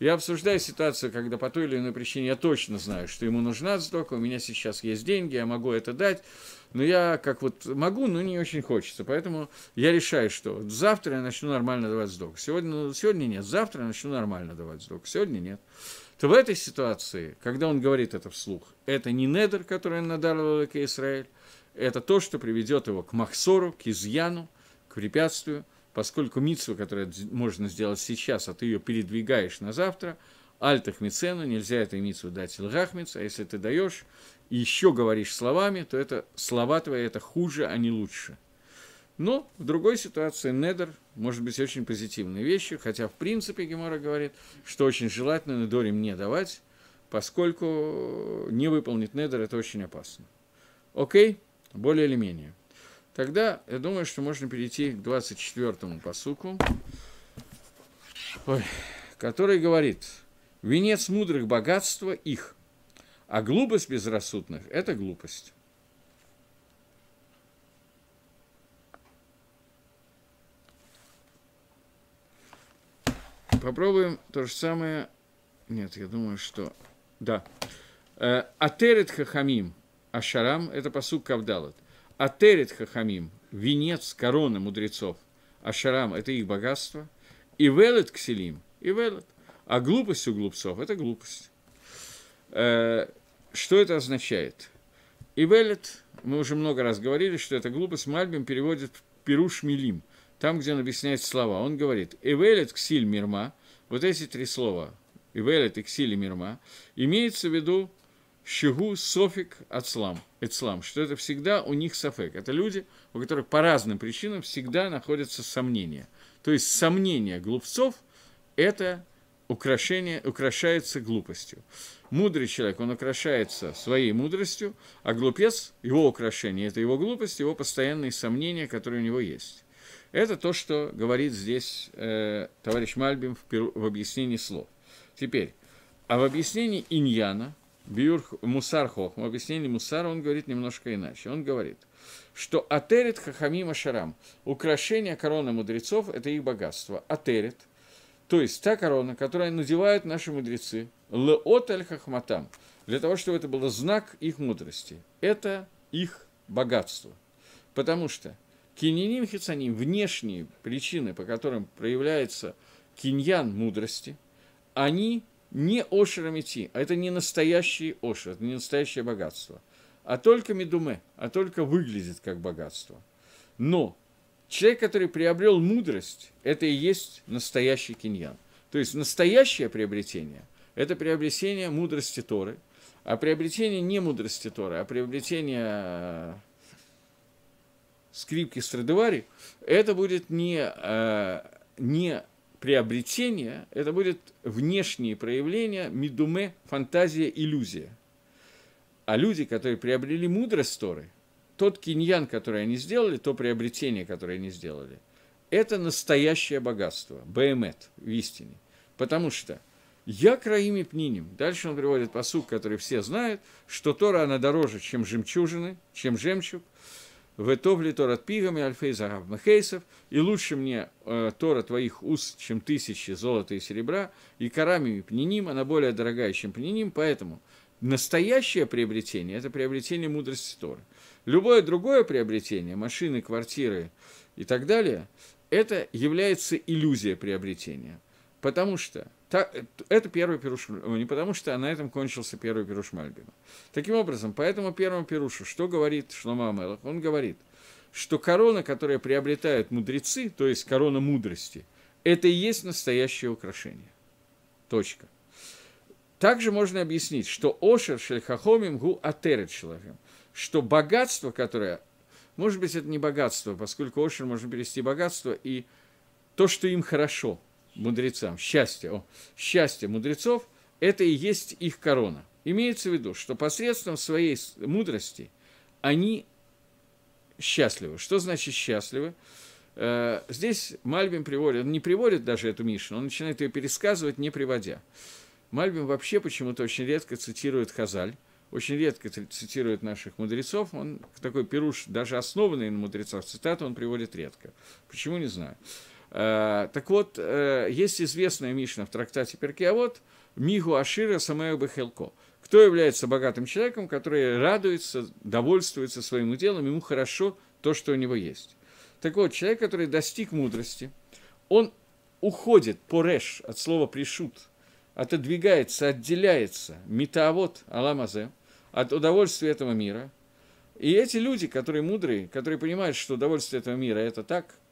Я обсуждаю ситуацию, когда по той или иной причине я точно знаю, что ему нужна сдока, у меня сейчас есть деньги, я могу это дать, но я как вот могу, но не очень хочется, поэтому я решаю, что вот завтра я начну нормально давать сдок, сегодня, сегодня нет, завтра я начну нормально давать сдок, сегодня нет то в этой ситуации, когда он говорит это вслух, это не недр, который он надарил к Израиль, это то, что приведет его к Махсору, к изъяну, к препятствию, поскольку митсу, которую можно сделать сейчас, а ты ее передвигаешь на завтра, альтах мицену, нельзя этой митсу дать лгахмиц, а если ты даешь и еще говоришь словами, то это слова твои, это хуже, а не лучше. Но в другой ситуации недер может быть очень позитивной вещью, хотя, в принципе, Гемора говорит, что очень желательно недорим не давать, поскольку не выполнить недер – это очень опасно. Окей? Более или менее. Тогда я думаю, что можно перейти к 24-му посуку, ой, который говорит, «Венец мудрых богатство их, а глупость безрассудных – это глупость». попробуем то же самое. Нет, я думаю, что... Да. Э, Атерет хахамим, ашарам, это посук кавдалат. Атерет хахамим, венец, корона мудрецов, ашарам, это их богатство. И велет кселим, и велет. А глупость у глупцов – это глупость. Э, что это означает? И велет, мы уже много раз говорили, что это глупость, Мальбим переводит в Пируш Милим – там, где он объясняет слова, он говорит «Эвелет ксиль мирма», вот эти три слова «Эвелет ксиль мирма», имеется в виду «щегу софик ацлам», «эцлам», что это всегда у них софек. Это люди, у которых по разным причинам всегда находятся сомнения. То есть сомнения глупцов – это украшение, украшается глупостью. Мудрый человек, он украшается своей мудростью, а глупец, его украшение – это его глупость, его постоянные сомнения, которые у него есть. Это то, что говорит здесь э, товарищ Мальбим в, в объяснении слов. Теперь, а в объяснении Иньяна, Бьюр Мусар Хохм, в объяснении Мусара он говорит немножко иначе. Он говорит, что атерит Хахамима Шарам, украшение короны мудрецов – это их богатство. Атерит, то есть та корона, которую надевают наши мудрецы, Леот Хахматам, для того, чтобы это был знак их мудрости. Это их богатство. Потому что – Кининим хицаним – внешние причины, по которым проявляется киньян мудрости, они не ошрамити, а это не настоящие оши, это не настоящее богатство, а только медуме, а только выглядит как богатство. Но человек, который приобрел мудрость, это и есть настоящий киньян. То есть настоящее приобретение – это приобретение мудрости Торы, а приобретение не мудрости Торы, а приобретение э, скрипки Страдивари, это будет не, э, не приобретение, это будет внешние проявления медуме, фантазия, иллюзия. А люди, которые приобрели мудрость Торы, тот киньян, который они сделали, то приобретение, которое они сделали, это настоящее богатство, бмэт в истине. Потому что я краими пниним. Дальше он приводит посук, который все знают, что Тора, она дороже, чем жемчужины, чем жемчуг, в Товли Торат Пивами, Альфейзагав Мехейсов, и лучше мне э, Тора твоих уст, чем тысячи золота и серебра, и Карами и Пниним, она более дорогая, чем Пниним, поэтому настоящее приобретение – это приобретение мудрости Торы. Любое другое приобретение, машины, квартиры и так далее – это является иллюзия приобретения – Потому что та, это первый пируш, э, не потому что а на этом кончился первый пируш Мальбима. Таким образом, по этому первому пирушу, что говорит Шлома Амелах? Он говорит, что корона, которая приобретают мудрецы, то есть корона мудрости, это и есть настоящее украшение. Точка. Также можно объяснить, что Ошер Шельхахомим Гу Атерет человеком, что богатство, которое, может быть, это не богатство, поскольку Ошер можно перевести богатство и то, что им хорошо – мудрецам, счастье, о, счастье мудрецов – это и есть их корона. Имеется в виду, что посредством своей мудрости они счастливы. Что значит счастливы? Э, здесь Мальбим приводит, он не приводит даже эту Мишну, он начинает ее пересказывать, не приводя. Мальбим вообще почему-то очень редко цитирует Хазаль, очень редко цитирует наших мудрецов, он такой пируш, даже основанный на мудрецах цитаты он приводит редко. Почему, не знаю. Э, так вот, э, есть известная Мишна в трактате Перкиавод «Мигу Ашира Самаю Бехелко. Кто является богатым человеком, который радуется, довольствуется своим делом, ему хорошо то, что у него есть. Так вот, человек, который достиг мудрости, он уходит по реш от слова пришут, отодвигается, отделяется, метавод аламазе, от удовольствия этого мира. И эти люди, которые мудрые, которые понимают, что удовольствие этого мира – это так –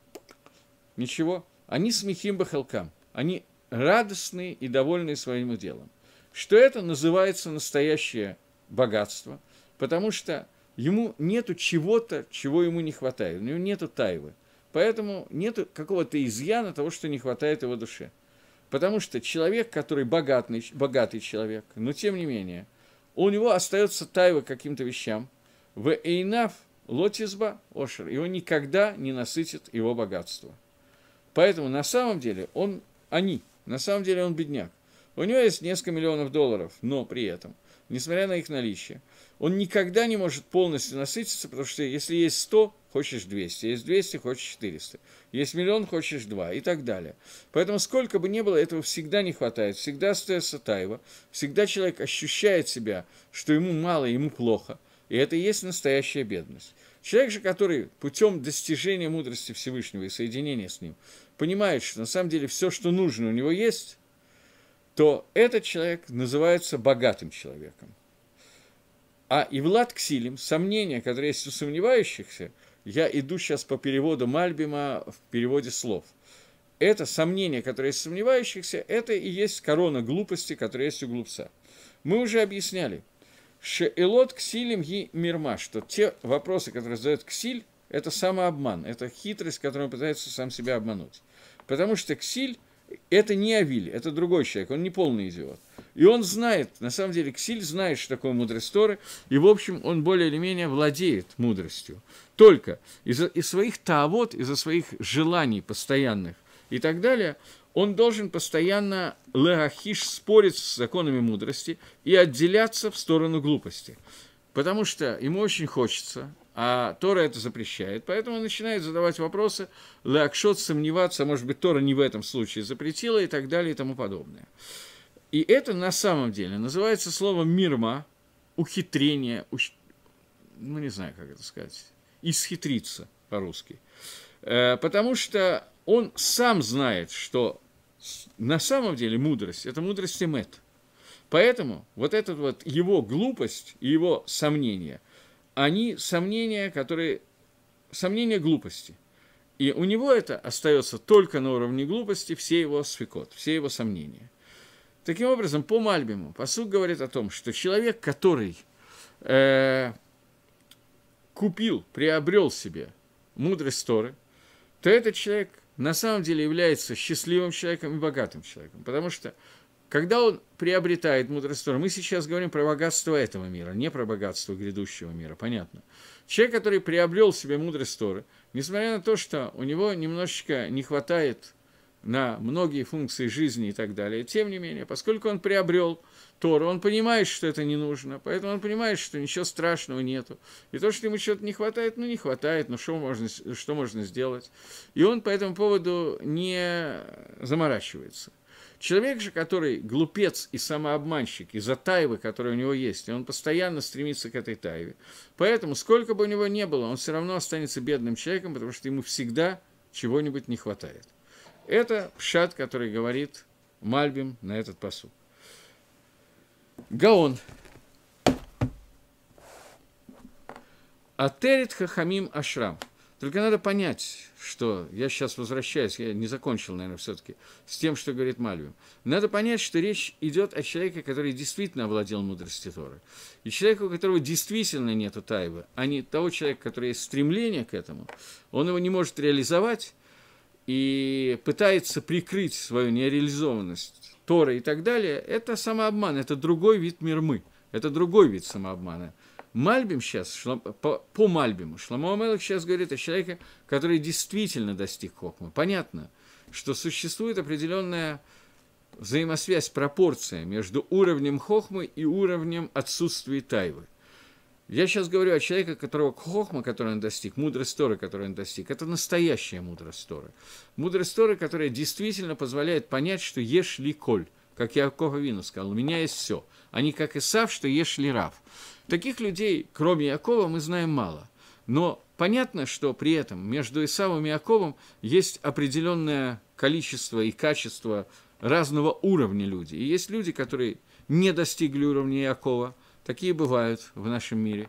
Ничего. Они смехим бахалкам, Они радостные и довольные своим делом. Что это называется настоящее богатство, потому что ему нету чего-то, чего ему не хватает, у него нету тайвы. Поэтому нету какого-то изъяна того, что не хватает его душе. Потому что человек, который богатный, богатый человек, но тем не менее, у него остается тайва каким-то вещам. В Эйнаф Лотизба Ошер, его никогда не насытит его богатство. Поэтому на самом деле он, они, на самом деле он бедняк. У него есть несколько миллионов долларов, но при этом, несмотря на их наличие, он никогда не может полностью насытиться, потому что если есть 100, хочешь 200, есть 200, хочешь 400, есть миллион, хочешь 2 и так далее. Поэтому сколько бы ни было, этого всегда не хватает, всегда остается тайва, всегда человек ощущает себя, что ему мало, ему плохо, и это и есть настоящая бедность. Человек же, который путем достижения мудрости Всевышнего и соединения с ним понимает, что на самом деле все, что нужно у него есть, то этот человек называется богатым человеком. А и Влад Ксилим, сомнения, которые есть у сомневающихся, я иду сейчас по переводу Мальбима в переводе слов. Это сомнение, которое есть у сомневающихся, это и есть корона глупости, которая есть у глупца. Мы уже объясняли – Шеэлот ксилем и мирма, что те вопросы, которые задает ксиль, это самообман, это хитрость, которой он пытается сам себя обмануть. Потому что ксиль – это не Авиль, это другой человек, он не полный идиот. И он знает, на самом деле, Ксиль знает, что такое мудрость Торы, и, в общем, он более или менее владеет мудростью. Только из-за из своих таавод, из-за своих желаний постоянных и так далее, он должен постоянно леахиш спорить с законами мудрости и отделяться в сторону глупости. Потому что ему очень хочется, а Тора это запрещает, поэтому он начинает задавать вопросы, Леакшот сомневаться, может быть, Тора не в этом случае запретила и так далее и тому подобное. И это на самом деле называется словом мирма, ухитрение, ух... ну не знаю, как это сказать, исхитриться по-русски. Э, потому что он сам знает, что на самом деле мудрость – это мудрость Эмет. Поэтому вот этот вот его глупость и его сомнения, они сомнения, которые… сомнения глупости. И у него это остается только на уровне глупости, все его свекот, все его сомнения. Таким образом, по Мальбиму посуд говорит о том, что человек, который э, купил, приобрел себе мудрость Торы, то этот человек на самом деле является счастливым человеком и богатым человеком, потому что когда он приобретает мудрость Тора, мы сейчас говорим про богатство этого мира, не про богатство грядущего мира, понятно. Человек, который приобрел себе мудрость Торы, несмотря на то, что у него немножечко не хватает на многие функции жизни и так далее. Тем не менее, поскольку он приобрел Тору, он понимает, что это не нужно, поэтому он понимает, что ничего страшного нету. И то, что ему чего-то не хватает, ну не хватает, но ну, что можно, что можно сделать. И он по этому поводу не заморачивается. Человек же, который глупец и самообманщик из-за тайвы, которая у него есть, и он постоянно стремится к этой тайве. Поэтому, сколько бы у него ни было, он все равно останется бедным человеком, потому что ему всегда чего-нибудь не хватает. Это пшат, который говорит Мальбим на этот посуд. Гаон. Атерит Хахамим Ашрам. Только надо понять, что я сейчас возвращаюсь, я не закончил, наверное, все-таки, с тем, что говорит Мальвим. Надо понять, что речь идет о человеке, который действительно овладел мудростью Торы. И человеку, у которого действительно нет тайвы, а не того человека, который есть стремление к этому, он его не может реализовать, и пытается прикрыть свою нереализованность Тора и так далее, это самообман, это другой вид мирмы, это другой вид самообмана. Мальбим сейчас, шлам, по, по Мальбиму, Шламу Амелах сейчас говорит о человеке, который действительно достиг Хохмы. Понятно, что существует определенная взаимосвязь, пропорция между уровнем Хохмы и уровнем отсутствия Тайвы. Я сейчас говорю о человеке, которого хохма, который он достиг, мудрость Торы, которую он достиг, это настоящая мудрость Торы. Мудрость Торы, которая действительно позволяет понять, что ешь ли коль, как я Вину сказал, у меня есть все. а не как Исав, что ешь ли Рав. Таких людей, кроме Якова, мы знаем мало. Но понятно, что при этом между Исавом и Яковом есть определенное количество и качество разного уровня людей. И есть люди, которые не достигли уровня Якова, Такие бывают в нашем мире.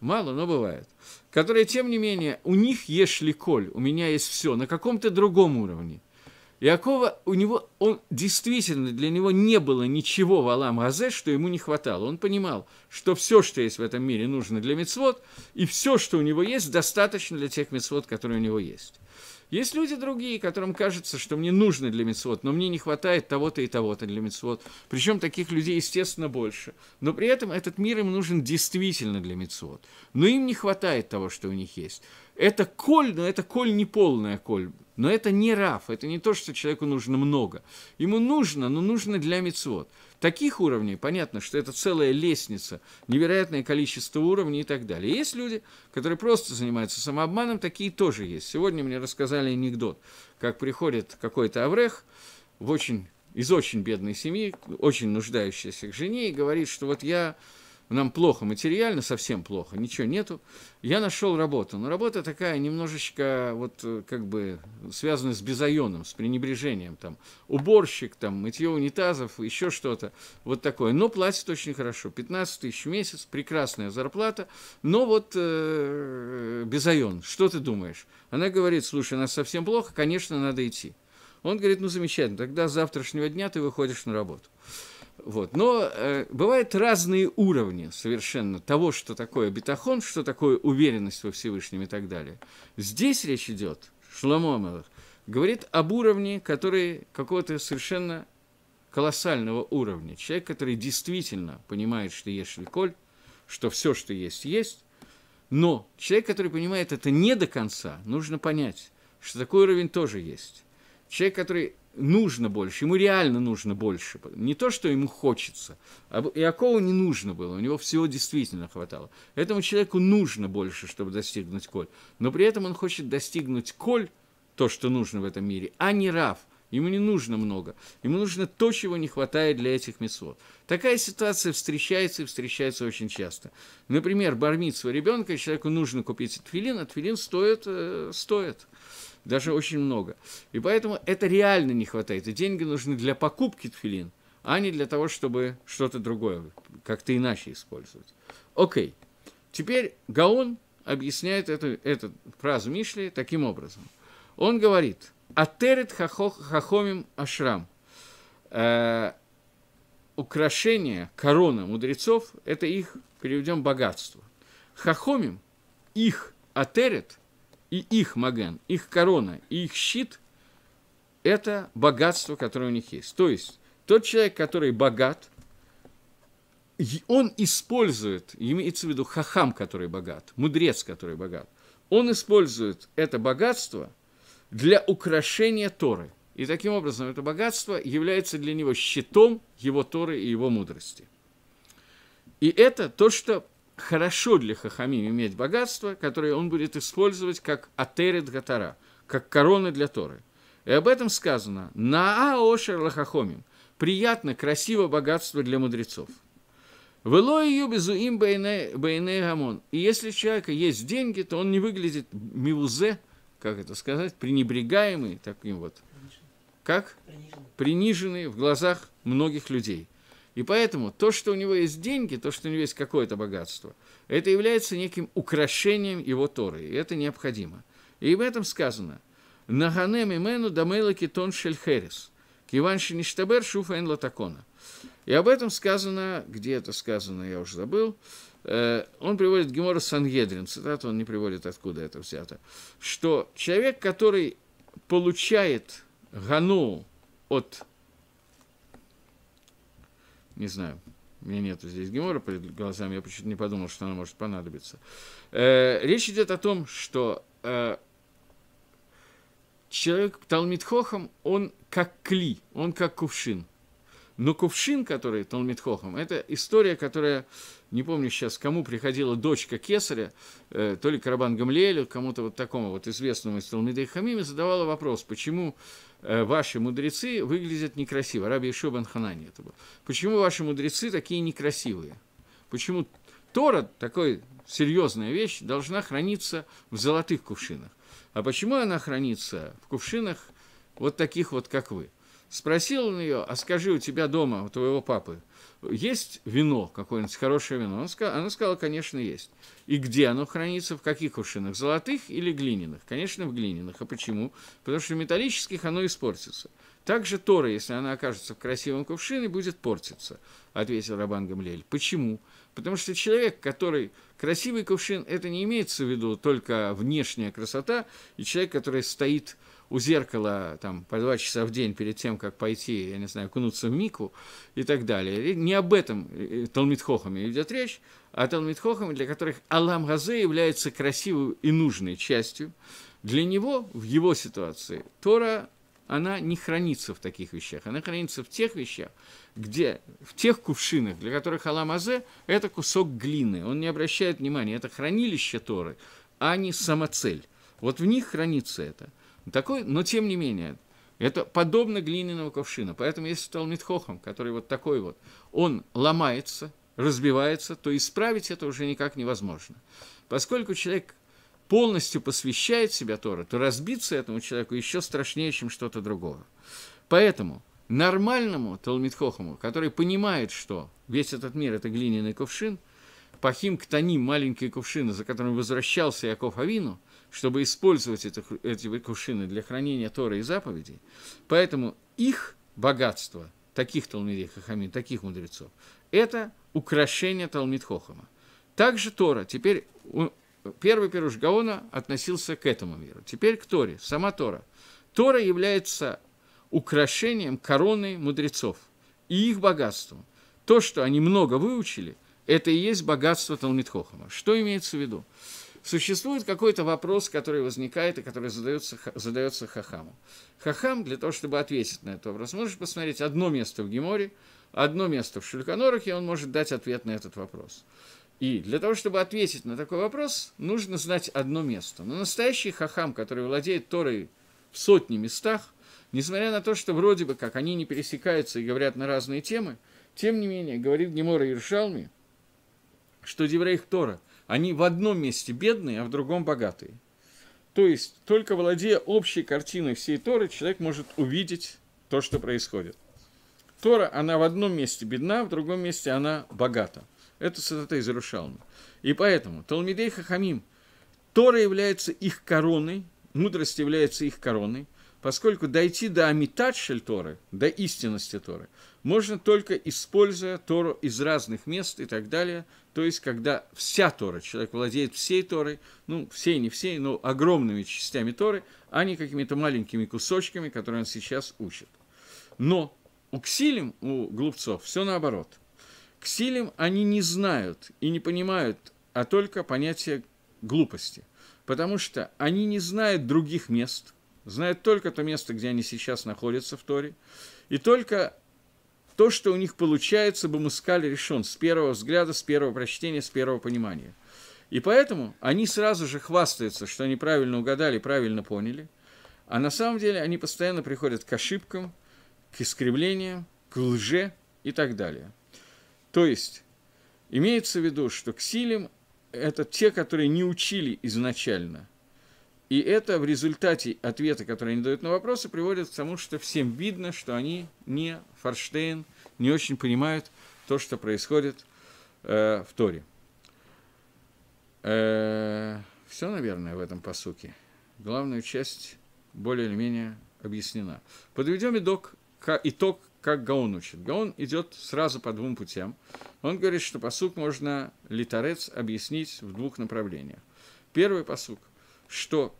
Мало, но бывает. Которые, тем не менее, у них есть шликоль, у меня есть все, на каком-то другом уровне – Иакова, у него, он действительно, для него не было ничего в Алам Газе, что ему не хватало. Он понимал, что все, что есть в этом мире, нужно для мецвод, и все, что у него есть, достаточно для тех мецвод, которые у него есть. Есть люди другие, которым кажется, что мне нужно для мецвод, но мне не хватает того-то и того-то для мецвод. Причем таких людей, естественно, больше. Но при этом этот мир им нужен действительно для мецвод. Но им не хватает того, что у них есть. Это коль, но это коль не полная коль. Но это не раф, это не то, что человеку нужно много. Ему нужно, но нужно для мецвод. Таких уровней, понятно, что это целая лестница, невероятное количество уровней и так далее. Есть люди, которые просто занимаются самообманом, такие тоже есть. Сегодня мне рассказали анекдот, как приходит какой-то Аврех в очень, из очень бедной семьи, очень нуждающийся к жене, и говорит, что вот я нам плохо материально, совсем плохо, ничего нету. Я нашел работу, но работа такая немножечко вот э, как бы связана с безайоном, с пренебрежением, там, уборщик, там, мытье унитазов, еще что-то, вот такое. Но платит очень хорошо, 15 тысяч в месяц, прекрасная зарплата, но вот э, безайон, что ты думаешь? Она говорит, слушай, нас совсем плохо, конечно, надо идти. Он говорит, ну замечательно, тогда с завтрашнего дня ты выходишь на работу. Вот. Но э, бывают разные уровни совершенно того, что такое бетахон, что такое уверенность во Всевышнем и так далее. Здесь речь идет, Шломомелах говорит об уровне, который какого-то совершенно колоссального уровня. Человек, который действительно понимает, что есть Швиколь, что все, что есть, есть. Но человек, который понимает это не до конца, нужно понять, что такой уровень тоже есть. Человек, который нужно больше, ему реально нужно больше. Не то, что ему хочется. А Иакову не нужно было, у него всего действительно хватало. Этому человеку нужно больше, чтобы достигнуть коль. Но при этом он хочет достигнуть коль, то, что нужно в этом мире, а не Рав. Ему не нужно много. Ему нужно то, чего не хватает для этих мецвод. Такая ситуация встречается и встречается очень часто. Например, бармитство ребенка, человеку нужно купить тфилин, а тфилин стоит, э, стоит даже очень много. И поэтому это реально не хватает. И деньги нужны для покупки тфилин, а не для того, чтобы что-то другое, как-то иначе использовать. Окей. Теперь Гаон объясняет эту, эту фразу Мишли таким образом – он говорит, «Атерет хахомим ашрам». Э, украшение, корона мудрецов – это их, переведем, богатство. Хахомим, их атерет и их маген, их корона и их щит – это богатство, которое у них есть. То есть тот человек, который богат, он использует, имеется в виду хахам, который богат, мудрец, который богат, он использует это богатство – для украшения Торы. И таким образом это богатство является для него щитом его Торы и его мудрости. И это то, что хорошо для Хахами иметь богатство, которое он будет использовать как атерит гатара, как корона для Торы. И об этом сказано «Наа ошер лахахомим» – приятно, красиво богатство для мудрецов. «Вело ее безуим бейне гамон» – и если у человека есть деньги, то он не выглядит мивузе – как это сказать, пренебрегаемые таким вот, как приниженные в глазах многих людей. И поэтому то, что у него есть деньги, то, что у него есть какое-то богатство, это является неким украшением его Торы, и это необходимо. И в этом сказано «Нагане мимену дамейла китон шельхерис, киванши шиништабер шуфа латакона». И об этом сказано, где это сказано, я уже забыл, Э, он приводит Гемора Сангедрин, цитату он не приводит, откуда это взято, что человек, который получает гану от, не знаю, у меня нету здесь Гемора перед глазами, я почему-то не подумал, что она может понадобиться. Э, речь идет о том, что э, человек Талмит Хохам, он как кли, он как кувшин – но кувшин, который Талмитхохом, это история, которая, не помню сейчас, кому приходила дочка Кесаря, э, то ли Карабан Гамлиэлю, кому-то вот такому вот известному из Талмидей Хамиме, задавала вопрос, почему э, ваши мудрецы выглядят некрасиво. Раби Ишобан Ханани это был. Почему ваши мудрецы такие некрасивые? Почему Тора, такая серьезная вещь, должна храниться в золотых кувшинах? А почему она хранится в кувшинах вот таких вот, как вы? Спросил он ее, а скажи, у тебя дома, у твоего папы, есть вино какое-нибудь, хорошее вино? Он сказал, она сказала, конечно, есть. И где оно хранится, в каких кувшинах, золотых или глиняных? Конечно, в глиняных. А почему? Потому что в металлических оно испортится. Также Тора, если она окажется в красивом кувшине, будет портиться, ответил Рабан Гамлель. Почему? Потому что человек, который... Красивый кувшин – это не имеется в виду только внешняя красота, и человек, который стоит у зеркала там, по два часа в день перед тем, как пойти, я не знаю, кунуться в мику и так далее. Не об этом э, э, Талмитхохами идет речь, а Талмитхохами, для которых Алам Газе является красивой и нужной частью, для него, в его ситуации, Тора она не хранится в таких вещах, она хранится в тех вещах, где, в тех кувшинах, для которых Аламазе – это кусок глины, он не обращает внимания, это хранилище Торы, а не самоцель. Вот в них хранится это – такой, но тем не менее, это подобно глиняного ковшина. Поэтому если Талмит Хохам, который вот такой вот, он ломается, разбивается, то исправить это уже никак невозможно. Поскольку человек полностью посвящает себя Тора, то разбиться этому человеку еще страшнее, чем что-то другое. Поэтому нормальному Талмитхохому, который понимает, что весь этот мир – это глиняный кувшин, Пахим Ктани – маленькие кувшины, за которым возвращался Яков Авину – чтобы использовать это, эти кувшины для хранения Торы и заповедей. Поэтому их богатство, таких Талмидей Хахамин, таких мудрецов, это украшение Талмид Хохама. Также Тора, теперь первый пируш Гаона относился к этому миру. Теперь к Торе, сама Тора. Тора является украшением короны мудрецов и их богатством. То, что они много выучили, это и есть богатство Талмитхохама. Что имеется в виду? существует какой-то вопрос, который возникает и который задается, задается Хахаму. Хахам, для того, чтобы ответить на этот вопрос, может посмотреть одно место в Геморе, одно место в Шульканорахе, он может дать ответ на этот вопрос. И для того, чтобы ответить на такой вопрос, нужно знать одно место. Но настоящий хахам, который владеет Торой в сотни местах, несмотря на то, что вроде бы как они не пересекаются и говорят на разные темы, тем не менее, говорит Гемора Иршалми, что Девреих Тора – они в одном месте бедные, а в другом богатые. То есть, только владея общей картиной всей Торы, человек может увидеть то, что происходит. Тора, она в одном месте бедна, в другом месте она богата. Это цитата из Иерушалма. И поэтому Талмидей Хахамим, Тора является их короной, мудрость является их короной – поскольку дойти до амитадшель Торы, до истинности Торы, можно только используя Тору из разных мест и так далее, то есть когда вся Тора, человек владеет всей Торой, ну, всей, не всей, но огромными частями Торы, а не какими-то маленькими кусочками, которые он сейчас учит. Но у ксилим, у глупцов, все наоборот. Ксилим они не знают и не понимают, а только понятие глупости, потому что они не знают других мест – знают только то место, где они сейчас находятся в Торе, и только то, что у них получается, бы Бамускаль решен с первого взгляда, с первого прочтения, с первого понимания. И поэтому они сразу же хвастаются, что они правильно угадали, правильно поняли, а на самом деле они постоянно приходят к ошибкам, к искривлениям, к лже и так далее. То есть, имеется в виду, что ксилим – это те, которые не учили изначально, и это в результате ответа, которые они дают на вопросы, приводит к тому, что всем видно, что они не Форштейн, не очень понимают то, что происходит э, в Торе. Э, все, наверное, в этом посуке. Главную часть более или менее объяснена. Подведем итог, итог как Гаон учит. Гаон идет сразу по двум путям. Он говорит, что посук можно литарец объяснить в двух направлениях. Первый посук что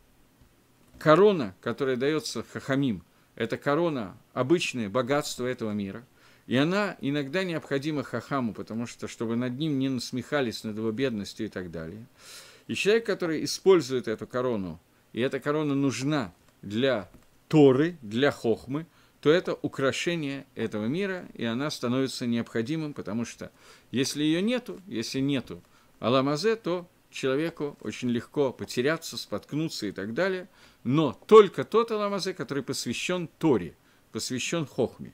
корона, которая дается хахамим, это корона обычное богатство этого мира, и она иногда необходима хахаму, потому что, чтобы над ним не насмехались над его бедностью и так далее. И человек, который использует эту корону, и эта корона нужна для Торы, для хохмы, то это украшение этого мира, и она становится необходимым, потому что если ее нету, если нету Аламазе, то человеку очень легко потеряться, споткнуться и так далее, но только тот Аламазе, который посвящен Торе, посвящен Хохме.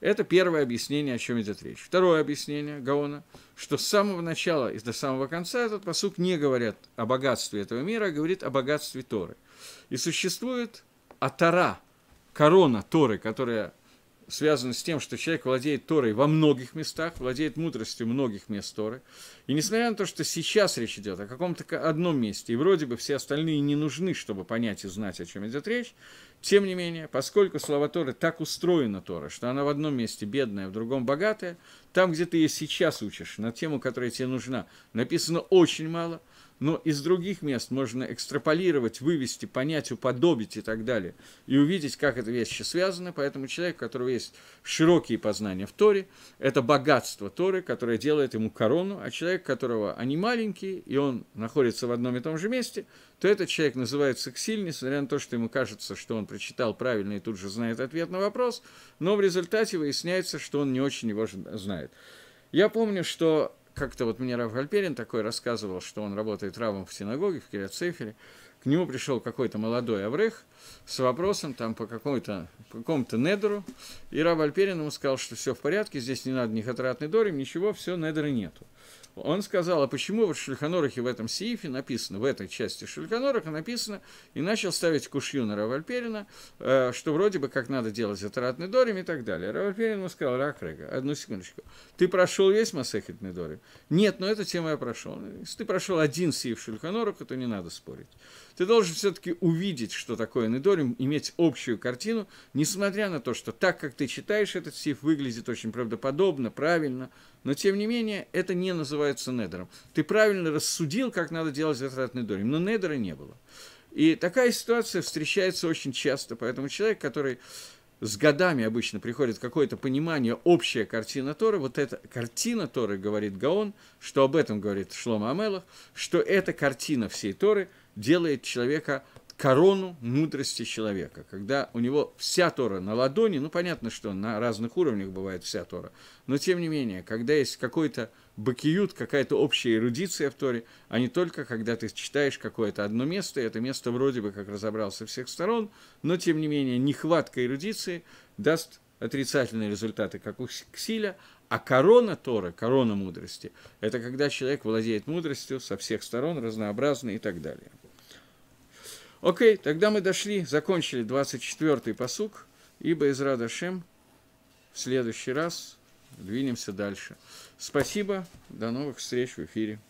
Это первое объяснение, о чем идет речь. Второе объяснение Гаона, что с самого начала и до самого конца этот посук не говорят о богатстве этого мира, а говорит о богатстве Торы. И существует Атара, корона Торы, которая связано с тем, что человек владеет Торой во многих местах, владеет мудростью многих мест Торы. И несмотря на то, что сейчас речь идет о каком-то одном месте, и вроде бы все остальные не нужны, чтобы понять и знать, о чем идет речь, тем не менее, поскольку Слово Торы так устроено Тора, что она в одном месте бедная, в другом богатая, там, где ты ее сейчас учишь, на тему, которая тебе нужна, написано очень мало – но из других мест можно экстраполировать, вывести, понять, уподобить и так далее, и увидеть, как это вещи связаны, поэтому человек, у которого есть широкие познания в Торе, это богатство Торы, которое делает ему корону, а человек, у которого они маленькие, и он находится в одном и том же месте, то этот человек называется ксиль, несмотря на то, что ему кажется, что он прочитал правильно и тут же знает ответ на вопрос, но в результате выясняется, что он не очень его знает. Я помню, что как-то вот мне Раф Гальперин такой рассказывал, что он работает равом в синагоге, в Кириацефере, к нему пришел какой-то молодой Аврех с вопросом там по, какому-то, по какому-то недеру, и Рав Альперин ему сказал, что все в порядке, здесь не надо ни хатратный дорим, ничего, все, недера нету он сказал, а почему в Шульханорахе в этом сейфе написано, в этой части Шульханораха написано, и начал ставить кушью на Равальперина, э, что вроде бы как надо делать это ратный и так далее. Равальперин ему сказал, Ракрега, одну секундочку, ты прошел весь Масехет Недорим? Нет, но эту тему я прошел. Если ты прошел один сейф Шульханоруха, то не надо спорить. Ты должен все-таки увидеть, что такое Недорим, иметь общую картину, несмотря на то, что так, как ты читаешь этот стих, выглядит очень правдоподобно, правильно, но тем не менее это не называется Недором. Ты правильно рассудил, как надо делать этот Недорим, но Недора не было. И такая ситуация встречается очень часто, поэтому человек, который с годами обычно приходит какое-то понимание, общая картина Торы, вот эта картина Торы, говорит Гаон, что об этом говорит Шлома Амелах, что это картина всей Торы – делает человека корону мудрости человека, когда у него вся Тора на ладони, ну, понятно, что на разных уровнях бывает вся Тора, но тем не менее, когда есть какой-то бакиют, какая-то общая эрудиция в Торе, а не только когда ты читаешь какое-то одно место, и это место вроде бы как разобрался всех сторон, но тем не менее нехватка эрудиции даст отрицательные результаты, как у Ксиля, а корона Торы, корона мудрости, это когда человек владеет мудростью со всех сторон, разнообразно и так далее. Окей, тогда мы дошли, закончили 24-й посук, ибо из Радашем в следующий раз двинемся дальше. Спасибо, до новых встреч в эфире.